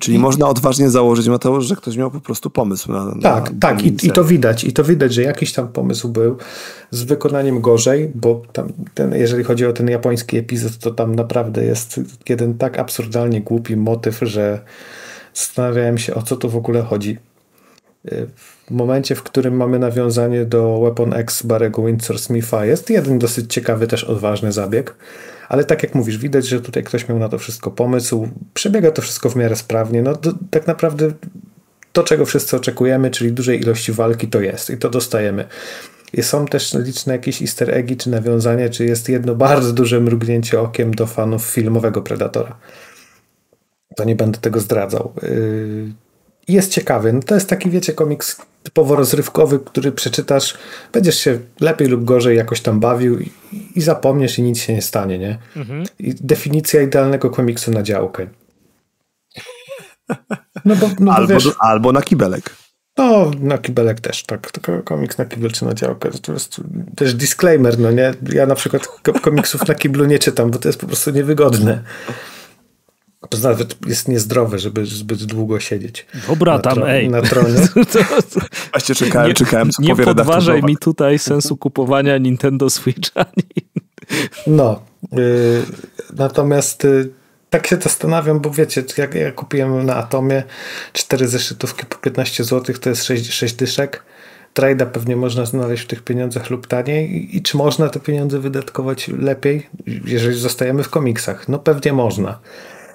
Czyli można odważnie założyć, Mateusz, że ktoś miał po prostu pomysł na. na tak, tak, I, I, to widać. I to widać, że jakiś tam pomysł był z wykonaniem gorzej, bo tam, ten, jeżeli chodzi o ten japoński epizod, to tam naprawdę jest jeden tak absurdalnie głupi motyw, że zastanawiałem się, o co tu w ogóle chodzi. Y, w momencie, w którym mamy nawiązanie do Weapon X Barego Windsor Smitha, jest jeden dosyć ciekawy, też odważny zabieg. Ale tak jak mówisz, widać, że tutaj ktoś miał na to wszystko pomysł. Przebiega to wszystko w miarę sprawnie. No, tak naprawdę to, czego wszyscy oczekujemy, czyli dużej ilości walki, to jest i to dostajemy. I są też liczne jakieś easter eggi czy nawiązania, czy jest jedno bardzo duże mrugnięcie okiem do fanów filmowego Predatora. To nie będę tego zdradzał. Yy, jest ciekawy. No to jest taki, wiecie, komiks typowo rozrywkowy, który przeczytasz, będziesz się lepiej lub gorzej jakoś tam bawił i, i zapomniesz i nic się nie stanie, nie? Mhm. I definicja idealnego komiksu na działkę. No bo, no albo, wiesz, albo na kibelek. No, na kibelek też, tak. Tylko komiks na kibel czy na działkę. To jest też disclaimer, no nie? Ja na przykład komiksów na kiblu nie czytam, bo to jest po prostu niewygodne. To nawet jest niezdrowe, żeby zbyt długo siedzieć. Dobra, tam, ej. Na tronie. Właśnie czekałem, nie, czekałem, co Nie podważaj mi tutaj sensu kupowania Nintendo Switcha. no. Y, natomiast y, tak się zastanawiam, bo wiecie, jak ja kupiłem na Atomie 4 zeszytówki po 15 zł, to jest 6, 6 dyszek. Trade'a pewnie można znaleźć w tych pieniądzach lub taniej. I, I, czy można te pieniądze wydatkować lepiej, jeżeli zostajemy w komiksach? No pewnie można.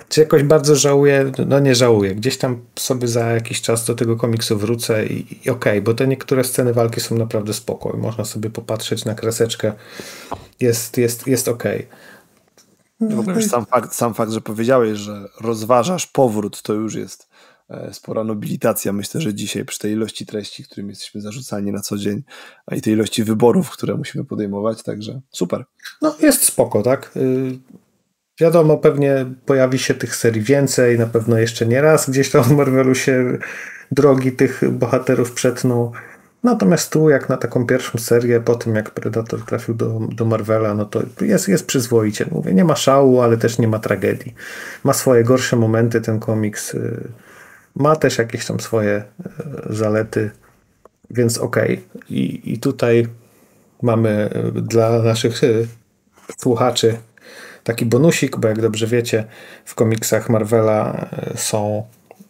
Czy jakoś bardzo żałuję? No nie żałuję. Gdzieś tam sobie za jakiś czas do tego komiksu wrócę i, i okej, okay, bo te niektóre sceny walki są naprawdę spokojne. Można sobie popatrzeć na kreseczkę. Jest, jest, jest okej. Okay. W ogóle sam fakt, sam fakt, że powiedziałeś, że rozważasz powrót, to już jest e, spora nobilitacja. Myślę, że dzisiaj przy tej ilości treści, którymi jesteśmy zarzucani na co dzień, a i tej ilości wyborów, które musimy podejmować, także super. No jest spoko, tak? Y, Wiadomo, pewnie pojawi się tych serii więcej, na pewno jeszcze nie raz. Gdzieś tam w Marvelu się drogi tych bohaterów przetną. Natomiast tu, jak na taką pierwszą serię, po tym jak Predator trafił do, do Marvela, no to jest, jest przyzwoicie. Mówię, nie ma szału, ale też nie ma tragedii. Ma swoje gorsze momenty ten komiks. Y, ma też jakieś tam swoje y, zalety, więc okej. Okay. I, I tutaj mamy y, dla naszych słuchaczy taki bonusik, bo jak dobrze wiecie, w komiksach Marvela e, są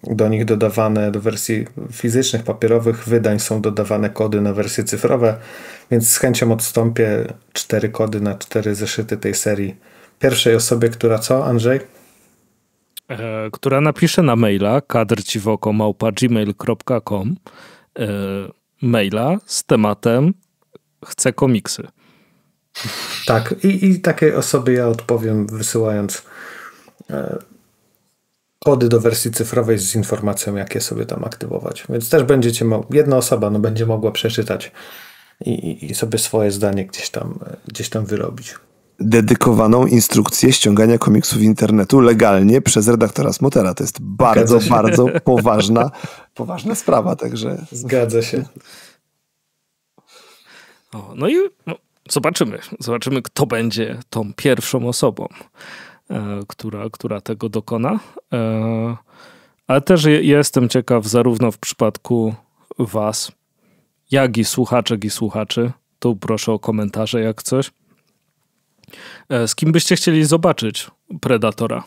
do nich dodawane, do wersji fizycznych, papierowych wydań są dodawane kody na wersje cyfrowe, więc z chęcią odstąpię cztery kody na cztery zeszyty tej serii. Pierwszej osobie, która co, Andrzej? E, która napisze na maila kadrciwoko.gmail.com e, maila z tematem chce komiksy. Tak, i, i takiej osoby ja odpowiem wysyłając e, kody do wersji cyfrowej z informacją, jak je sobie tam aktywować. Więc też będziecie, jedna osoba no, będzie mogła przeczytać i, i sobie swoje zdanie gdzieś tam, e, gdzieś tam wyrobić dedykowaną instrukcję ściągania komiksów z internetu legalnie przez redaktora Smotera. To jest bardzo, bardzo poważna, poważna sprawa, także... Zgadza się. O, no i Zobaczymy. Zobaczymy, kto będzie tą pierwszą osobą, e, która, która tego dokona. E, ale też jestem ciekaw, zarówno w przypadku Was, jak i słuchaczek i słuchaczy. Tu proszę o komentarze, jak coś. E, z kim byście chcieli zobaczyć Predatora?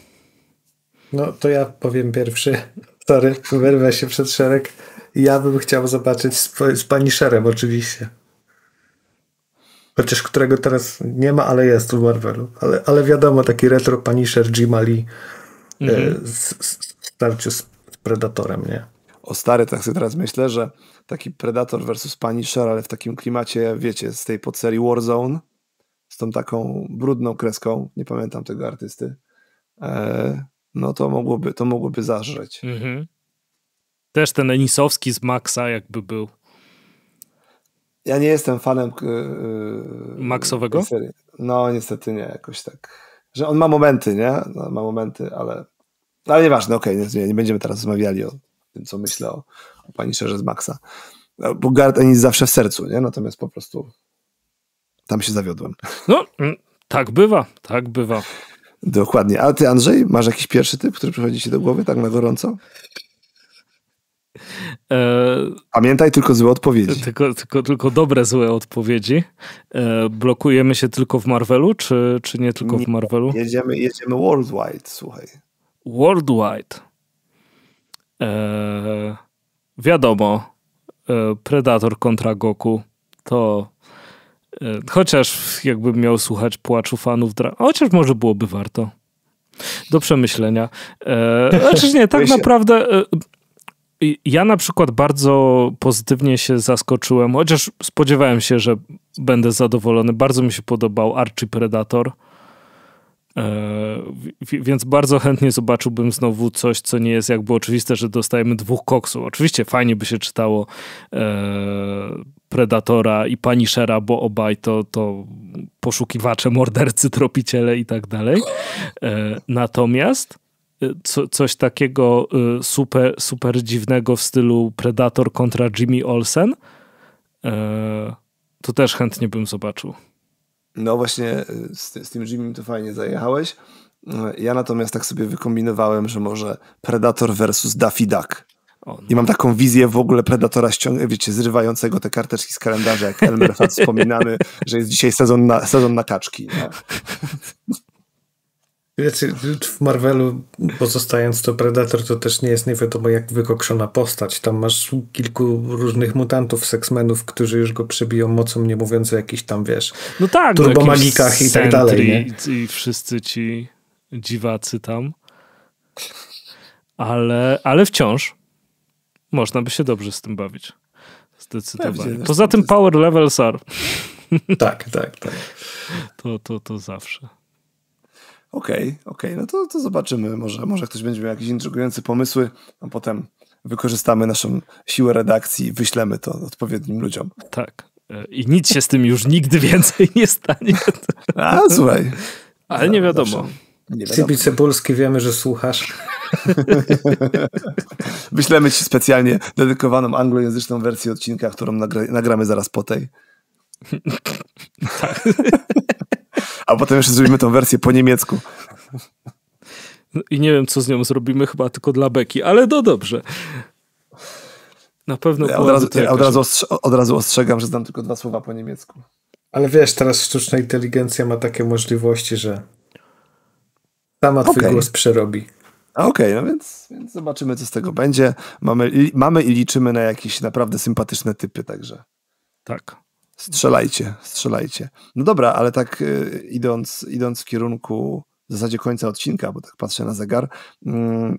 No to ja powiem pierwszy. Sorry, wyrwę się przed szereg. Ja bym chciał zobaczyć z, z Punisherem oczywiście chociaż którego teraz nie ma, ale jest w Marvelu. Ale, ale wiadomo, taki retro Punisher Jim Mali e, mhm. e, z, z, w starciu z, z Predatorem, nie? O stary, tak sobie teraz myślę, że taki Predator versus Punisher, ale w takim klimacie, wiecie, z tej podserii Warzone, z tą taką brudną kreską, nie pamiętam tego artysty, e, no to mogłoby, to mogłoby zażreć. Mhm. Też ten Enisowski z Maxa jakby był. Ja nie jestem fanem yy, Maxowego? No, niestety nie, jakoś tak. Że on ma momenty, nie? No, ma momenty, ale. Ale nieważne, okej, okay, nie, nie będziemy teraz rozmawiali o tym, co myślę o, o pani Szerze z Maxa. No, bo Gard jest zawsze w sercu, nie? Natomiast po prostu tam się zawiodłem. No, mm, tak bywa, tak bywa. Dokładnie. A ty, Andrzej, masz jakiś pierwszy typ, który przychodzi ci do głowy tak na gorąco? E, Pamiętaj tylko złe odpowiedzi. Tylko, tylko, tylko dobre złe odpowiedzi. E, blokujemy się tylko w Marvelu, czy, czy nie tylko nie, w Marvelu? Jedziemy, jedziemy worldwide, słuchaj. Worldwide. E, wiadomo, Predator kontra Goku to Chociaż jakbym miał słuchać płaczu fanów dra... Chociaż może byłoby warto. Do przemyślenia. E, znaczy nie, tak naprawdę ja na przykład bardzo pozytywnie się zaskoczyłem, chociaż spodziewałem się, że będę zadowolony. Bardzo mi się podobał Archie Predator. E, więc bardzo chętnie zobaczyłbym znowu coś, co nie jest jakby oczywiste, że dostajemy dwóch koksów. Oczywiście fajnie by się czytało e, Predatora i Punishera, bo obaj to, to poszukiwacze, mordercy, tropiciele i tak dalej. E, natomiast Y, co, coś takiego y, super, super dziwnego w stylu Predator kontra Jimmy Olsen, e, to też chętnie bym zobaczył. No właśnie, y, z, z tym Jimmy to fajnie zajechałeś. Ja natomiast tak sobie wykombinowałem, że może Predator versus Daffy Duck. No. I mam taką wizję w ogóle Predatora ściągę, wiecie, zrywającego te karteczki z kalendarza, jak Elmer wspominamy, że jest dzisiaj sezon na, sezon na kaczki. Nie? W Marvelu, pozostając to Predator, to też nie jest nie wiadomo jak wykokszona postać. Tam masz kilku różnych mutantów, seksmenów, którzy już go przebiją mocą, nie mówiąc o jakichś tam, wiesz, no tak, no, turbomagikach i tak dalej. Nie? I wszyscy ci dziwacy tam. Ale, ale wciąż można by się dobrze z tym bawić. Zdecydowanie. Poza tym power levels are. Tak, tak, tak. To, to, to zawsze. Okej, okay, okej, okay, no to, to zobaczymy. Może, może ktoś będzie miał jakieś intrygujące pomysły, a potem wykorzystamy naszą siłę redakcji i wyślemy to odpowiednim ludziom. Tak. E, I nic się z tym już nigdy więcej nie stanie. A, słuchaj. Ale no, nie wiadomo. Zawsze. Nie Cebulski, wiemy, że słuchasz. Wyślemy ci specjalnie dedykowaną anglojęzyczną wersję odcinka, którą nagramy zaraz po tej. Tak. A potem jeszcze zrobimy tą wersję po niemiecku. No I nie wiem, co z nią zrobimy, chyba tylko dla Beki, ale no dobrze. Na pewno. Ja od, razu, ja od, razu od razu ostrzegam, że znam tylko dwa słowa po niemiecku. Ale wiesz, teraz sztuczna inteligencja ma takie możliwości, że sama twój okay. głos przerobi. Okej, okay, no więc, więc zobaczymy, co z tego będzie. Mamy, mamy i liczymy na jakieś naprawdę sympatyczne typy, także. Tak strzelajcie, strzelajcie. No dobra, ale tak y, idąc, idąc w kierunku w zasadzie końca odcinka, bo tak patrzę na zegar, y,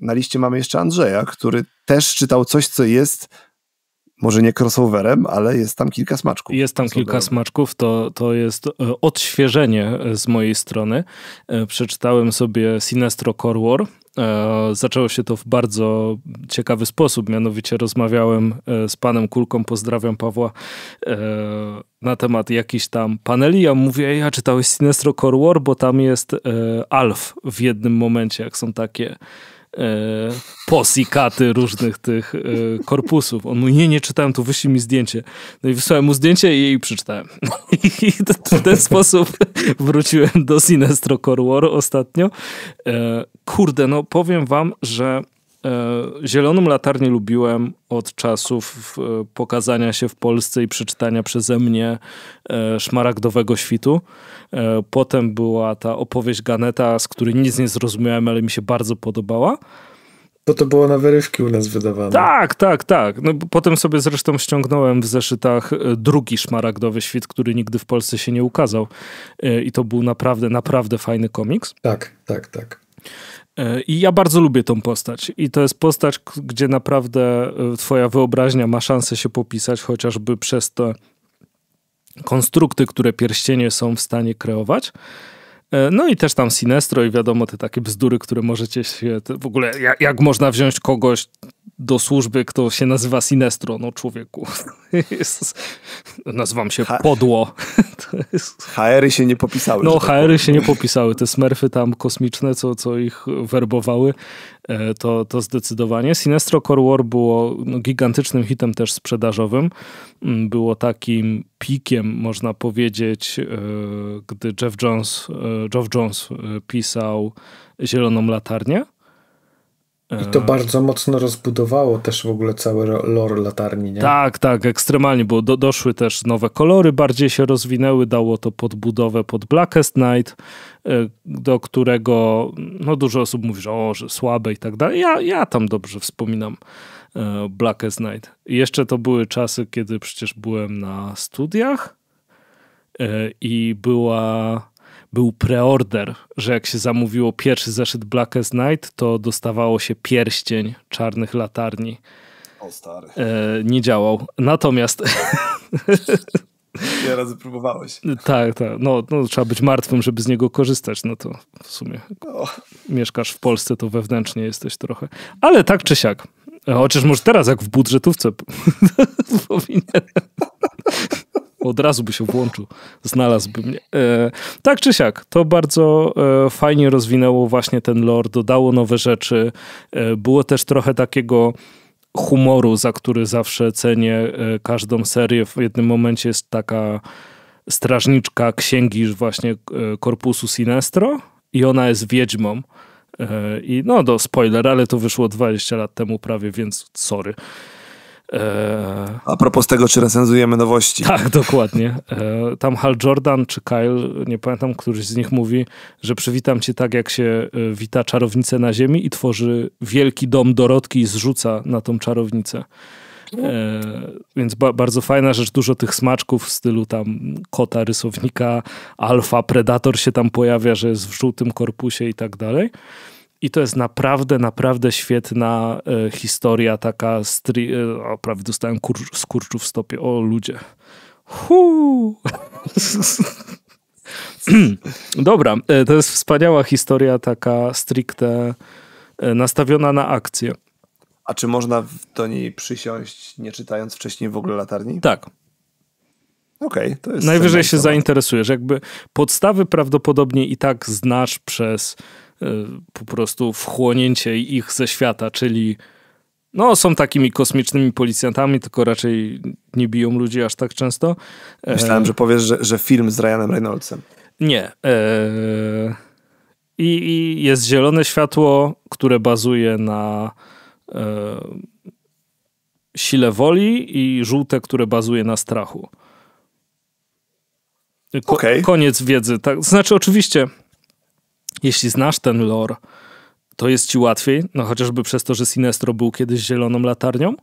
na liście mamy jeszcze Andrzeja, który też czytał coś, co jest może nie crossoverem, ale jest tam kilka smaczków. Jest tam kilka smaczków, to, to jest e, odświeżenie z mojej strony. E, przeczytałem sobie Sinestro Core War, E, zaczęło się to w bardzo ciekawy sposób, mianowicie rozmawiałem e, z panem Kulką, pozdrawiam Pawła, e, na temat jakichś tam paneli. Ja mówię, ja czytałeś Sinestro Core War, bo tam jest Alf w jednym momencie, jak są takie E, posikaty różnych tych e, korpusów. On mówi, nie, nie czytałem, to wyślij mi zdjęcie. No i wysłałem mu zdjęcie i jej przeczytałem. I w ten sposób wróciłem do Sinestro Core War ostatnio. E, kurde, no powiem wam, że E, zieloną latarnię lubiłem od czasów e, pokazania się w Polsce i przeczytania przeze mnie e, Szmaragdowego Świtu. Potem była ta opowieść Ganeta, z której nic nie zrozumiałem, ale mi się bardzo podobała. Bo to było na wyrywki u nas wydawane. Tak, tak, tak. No, potem sobie zresztą ściągnąłem w zeszytach drugi szmaragdowy świt, który nigdy w Polsce się nie ukazał. I to był naprawdę, naprawdę fajny komiks. Tak, tak, tak. E, I ja bardzo lubię tą postać. I to jest postać, gdzie naprawdę e, twoja wyobraźnia ma szansę się popisać, chociażby przez te konstrukty, które pierścienie są w stanie kreować. E, no i też tam Sinestro i wiadomo te takie bzdury, które możecie się... W ogóle jak, jak można wziąć kogoś do służby, kto się nazywa Sinestro, no człowieku. Jest, nazywam się Podło. HR-y się nie popisały. No, tak HR-y się nie popisały. Te smerfy tam kosmiczne, co, co ich werbowały, e, to, to zdecydowanie. Sinestro Core War było no, gigantycznym hitem też sprzedażowym. Mm, było takim pikiem, można powiedzieć, e, gdy Jeff Jones, Jeff Jones e, pisał Zieloną Latarnię i to e, bardzo mocno rozbudowało też w ogóle cały lore latarni, nie? Tak, tak, ekstremalnie, bo do, doszły też nowe kolory, bardziej się rozwinęły, dało to podbudowę pod Blackest Night, e, do którego no, dużo osób mówi, że o, że słabe i tak dalej. Ja, ja tam dobrze wspominam e, Blackest Night. I jeszcze to były czasy, kiedy przecież byłem na studiach i była był preorder, że jak się zamówiło pierwszy zeszyt Blackest Night, to dostawało się pierścień czarnych latarni. O stary. E, nie działał. Natomiast... Ja razy próbowałeś. Tak, tak. No, no, trzeba być martwym, żeby z niego korzystać. No to w sumie no. mieszkasz w Polsce, to wewnętrznie jesteś trochę. Ale tak czy siak. E, chociaż może teraz, jak w budżetówce powinien. Od razu by się włączył, znalazłby mnie. E, tak czy siak, to bardzo e, fajnie rozwinęło właśnie ten lore, dodało nowe rzeczy. E, było też trochę takiego humoru, za który zawsze cenię e, każdą serię. W jednym momencie jest taka strażniczka księgi właśnie korpusu e, Sinestro i ona jest wiedźmą. E, I no, do spoiler, ale to wyszło 20 lat temu prawie, więc sorry. E, A propos tego, czy recenzujemy nowości. Tak, dokładnie. E, tam Hal Jordan czy Kyle, nie pamiętam, któryś z nich mówi, że przywitam cię tak, jak się e, wita czarownicę na ziemi i tworzy wielki dom Dorotki i zrzuca na tą czarownicę. E, więc ba bardzo fajna rzecz, dużo tych smaczków w stylu tam kota, rysownika, alfa, predator się tam pojawia, że jest w żółtym korpusie i tak dalej. I to jest naprawdę, naprawdę świetna e, historia, taka stri- e, o, prawie dostałem kur- skurczu w stopie. O ludzie. Dobra, e, to jest wspaniała historia, taka stricte e, nastawiona na akcję. A czy można do niej przysiąść, nie czytając wcześniej w ogóle latarni? Tak. Okej, okay, to jest. Najwyżej się temat. zainteresujesz. Jakby podstawy prawdopodobnie i tak znasz przez Y, po prostu wchłonięcie ich ze świata, czyli no, są takimi kosmicznymi policjantami, tylko raczej nie biją ludzi aż tak często. E, Myślałem, że powiesz, że, że film z Ryanem Reynoldsem. Nie. E, I, I, jest zielone światło, które bazuje na e, sile woli i żółte, które bazuje na strachu. Ko okay. Koniec wiedzy. Tak, znaczy, oczywiście jeśli znasz ten lore, to jest ci łatwiej, no chociażby przez to, że Sinestro był kiedyś zieloną latarnią,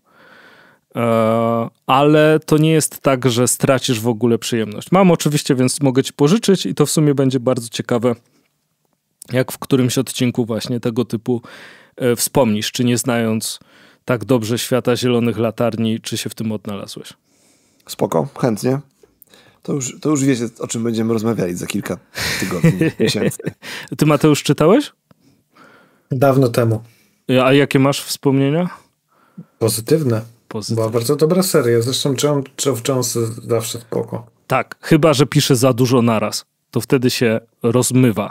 e, ale to nie jest tak, że stracisz w ogóle przyjemność. Mam oczywiście, więc mogę ci pożyczyć i to w sumie będzie bardzo ciekawe, jak w którymś odcinku właśnie tego typu e, wspomnisz, czy nie znając tak dobrze świata zielonych latarni, czy się w tym odnalazłeś. Spoko, chętnie. To już, to już wiecie, o czym będziemy rozmawiali za kilka tygodni, miesięcy. Ty, Mateusz, czytałeś? Dawno temu. A jakie masz wspomnienia? Pozytywne. Pozytywne. Była bardzo dobra seria. Zresztą Geoff Jones zawsze spoko. Tak, chyba, że pisze za dużo naraz. To wtedy się rozmywa.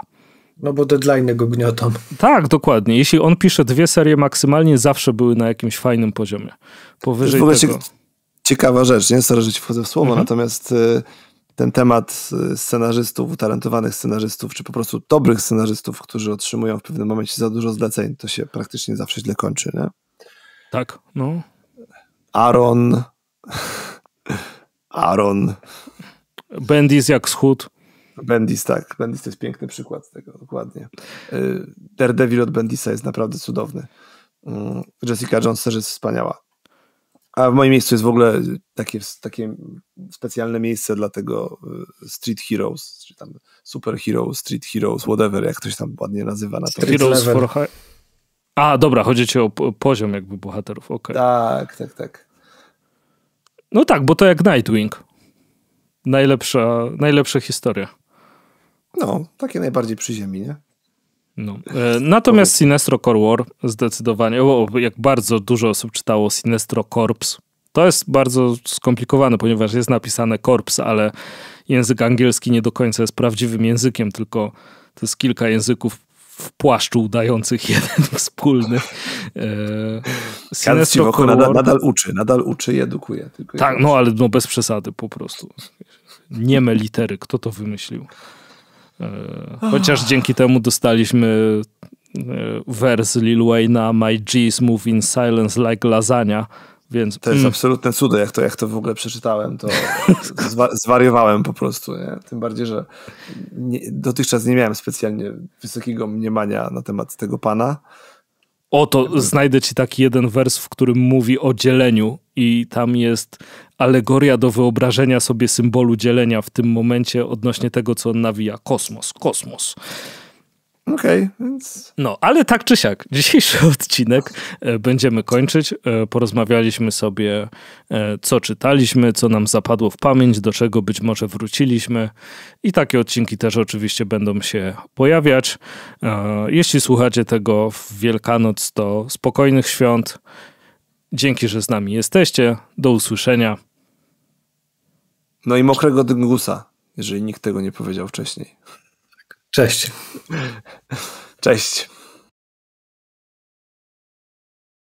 No bo deadline go gniotą. Tak, dokładnie. Jeśli on pisze dwie serie maksymalnie, zawsze były na jakimś fajnym poziomie. Powyżej tego ciekawa rzecz, nie? Sorry, że ci wchodzę w słowo, mhm. natomiast y, ten temat y, scenarzystów, utalentowanych scenarzystów, czy po prostu dobrych scenarzystów, którzy otrzymują w pewnym momencie za dużo zleceń, to się praktycznie zawsze źle kończy, nie? Tak, no. Aaron. Aaron. Bendis jak schód. Bendis, tak. Bendis to jest piękny przykład tego, dokładnie. Y, Daredevil od Bendisa jest naprawdę cudowny. Mm, Jessica Jones też jest wspaniała. A w moim miejscu jest w ogóle takie, takie specjalne miejsce dla tego y, Street Heroes, czy tam Super Heroes, Street Heroes, whatever, jak ktoś tam ładnie nazywa na to. Street Heroes for high. A, dobra, chodzi ci o poziom jakby bohaterów, okej. Okay. Tak, tak, tak. No tak, bo to jak Nightwing. Najlepsza, najlepsza historia. No, takie najbardziej przy ziemi, nie? No. E, natomiast Sinestro Core War zdecydowanie, o, jak bardzo dużo osób czytało Sinestro Corps, to jest bardzo skomplikowane, ponieważ jest napisane Corps, ale język angielski nie do końca jest prawdziwym językiem, tylko to jest kilka języków w płaszczu udających jeden wspólny. E, Sinestro Core War... nadal, nadal uczy, nadal uczy i edukuje. tak, no ale no, bez przesady po prostu. Nieme litery, kto to wymyślił? E, chociaż dzięki temu dostaliśmy e, wers Lil Wayne'a My G's move in silence like lasagna, więc... To jest mm. absolutne cudo, jak to, jak to w ogóle przeczytałem, to zwa zwariowałem po prostu, nie? Tym bardziej, że nie, dotychczas nie miałem specjalnie wysokiego mniemania na temat tego pana, Oto znajdę ci taki jeden wers, w którym mówi o dzieleniu, i tam jest alegoria do wyobrażenia sobie symbolu dzielenia w tym momencie odnośnie tego, co on nawija. Kosmos, kosmos. Okej, okay, więc... No, ale tak czy siak, dzisiejszy odcinek e, będziemy kończyć. E, porozmawialiśmy sobie, e, co czytaliśmy, co nam zapadło w pamięć, do czego być może wróciliśmy. I takie odcinki też oczywiście będą się pojawiać. Jeśli słuchacie tego w Wielkanoc, to spokojnych świąt. Dzięki, że z nami jesteście. Do usłyszenia. No i mokrego dyngusa, jeżeli nikt tego nie powiedział wcześniej. Cześć. Cześć.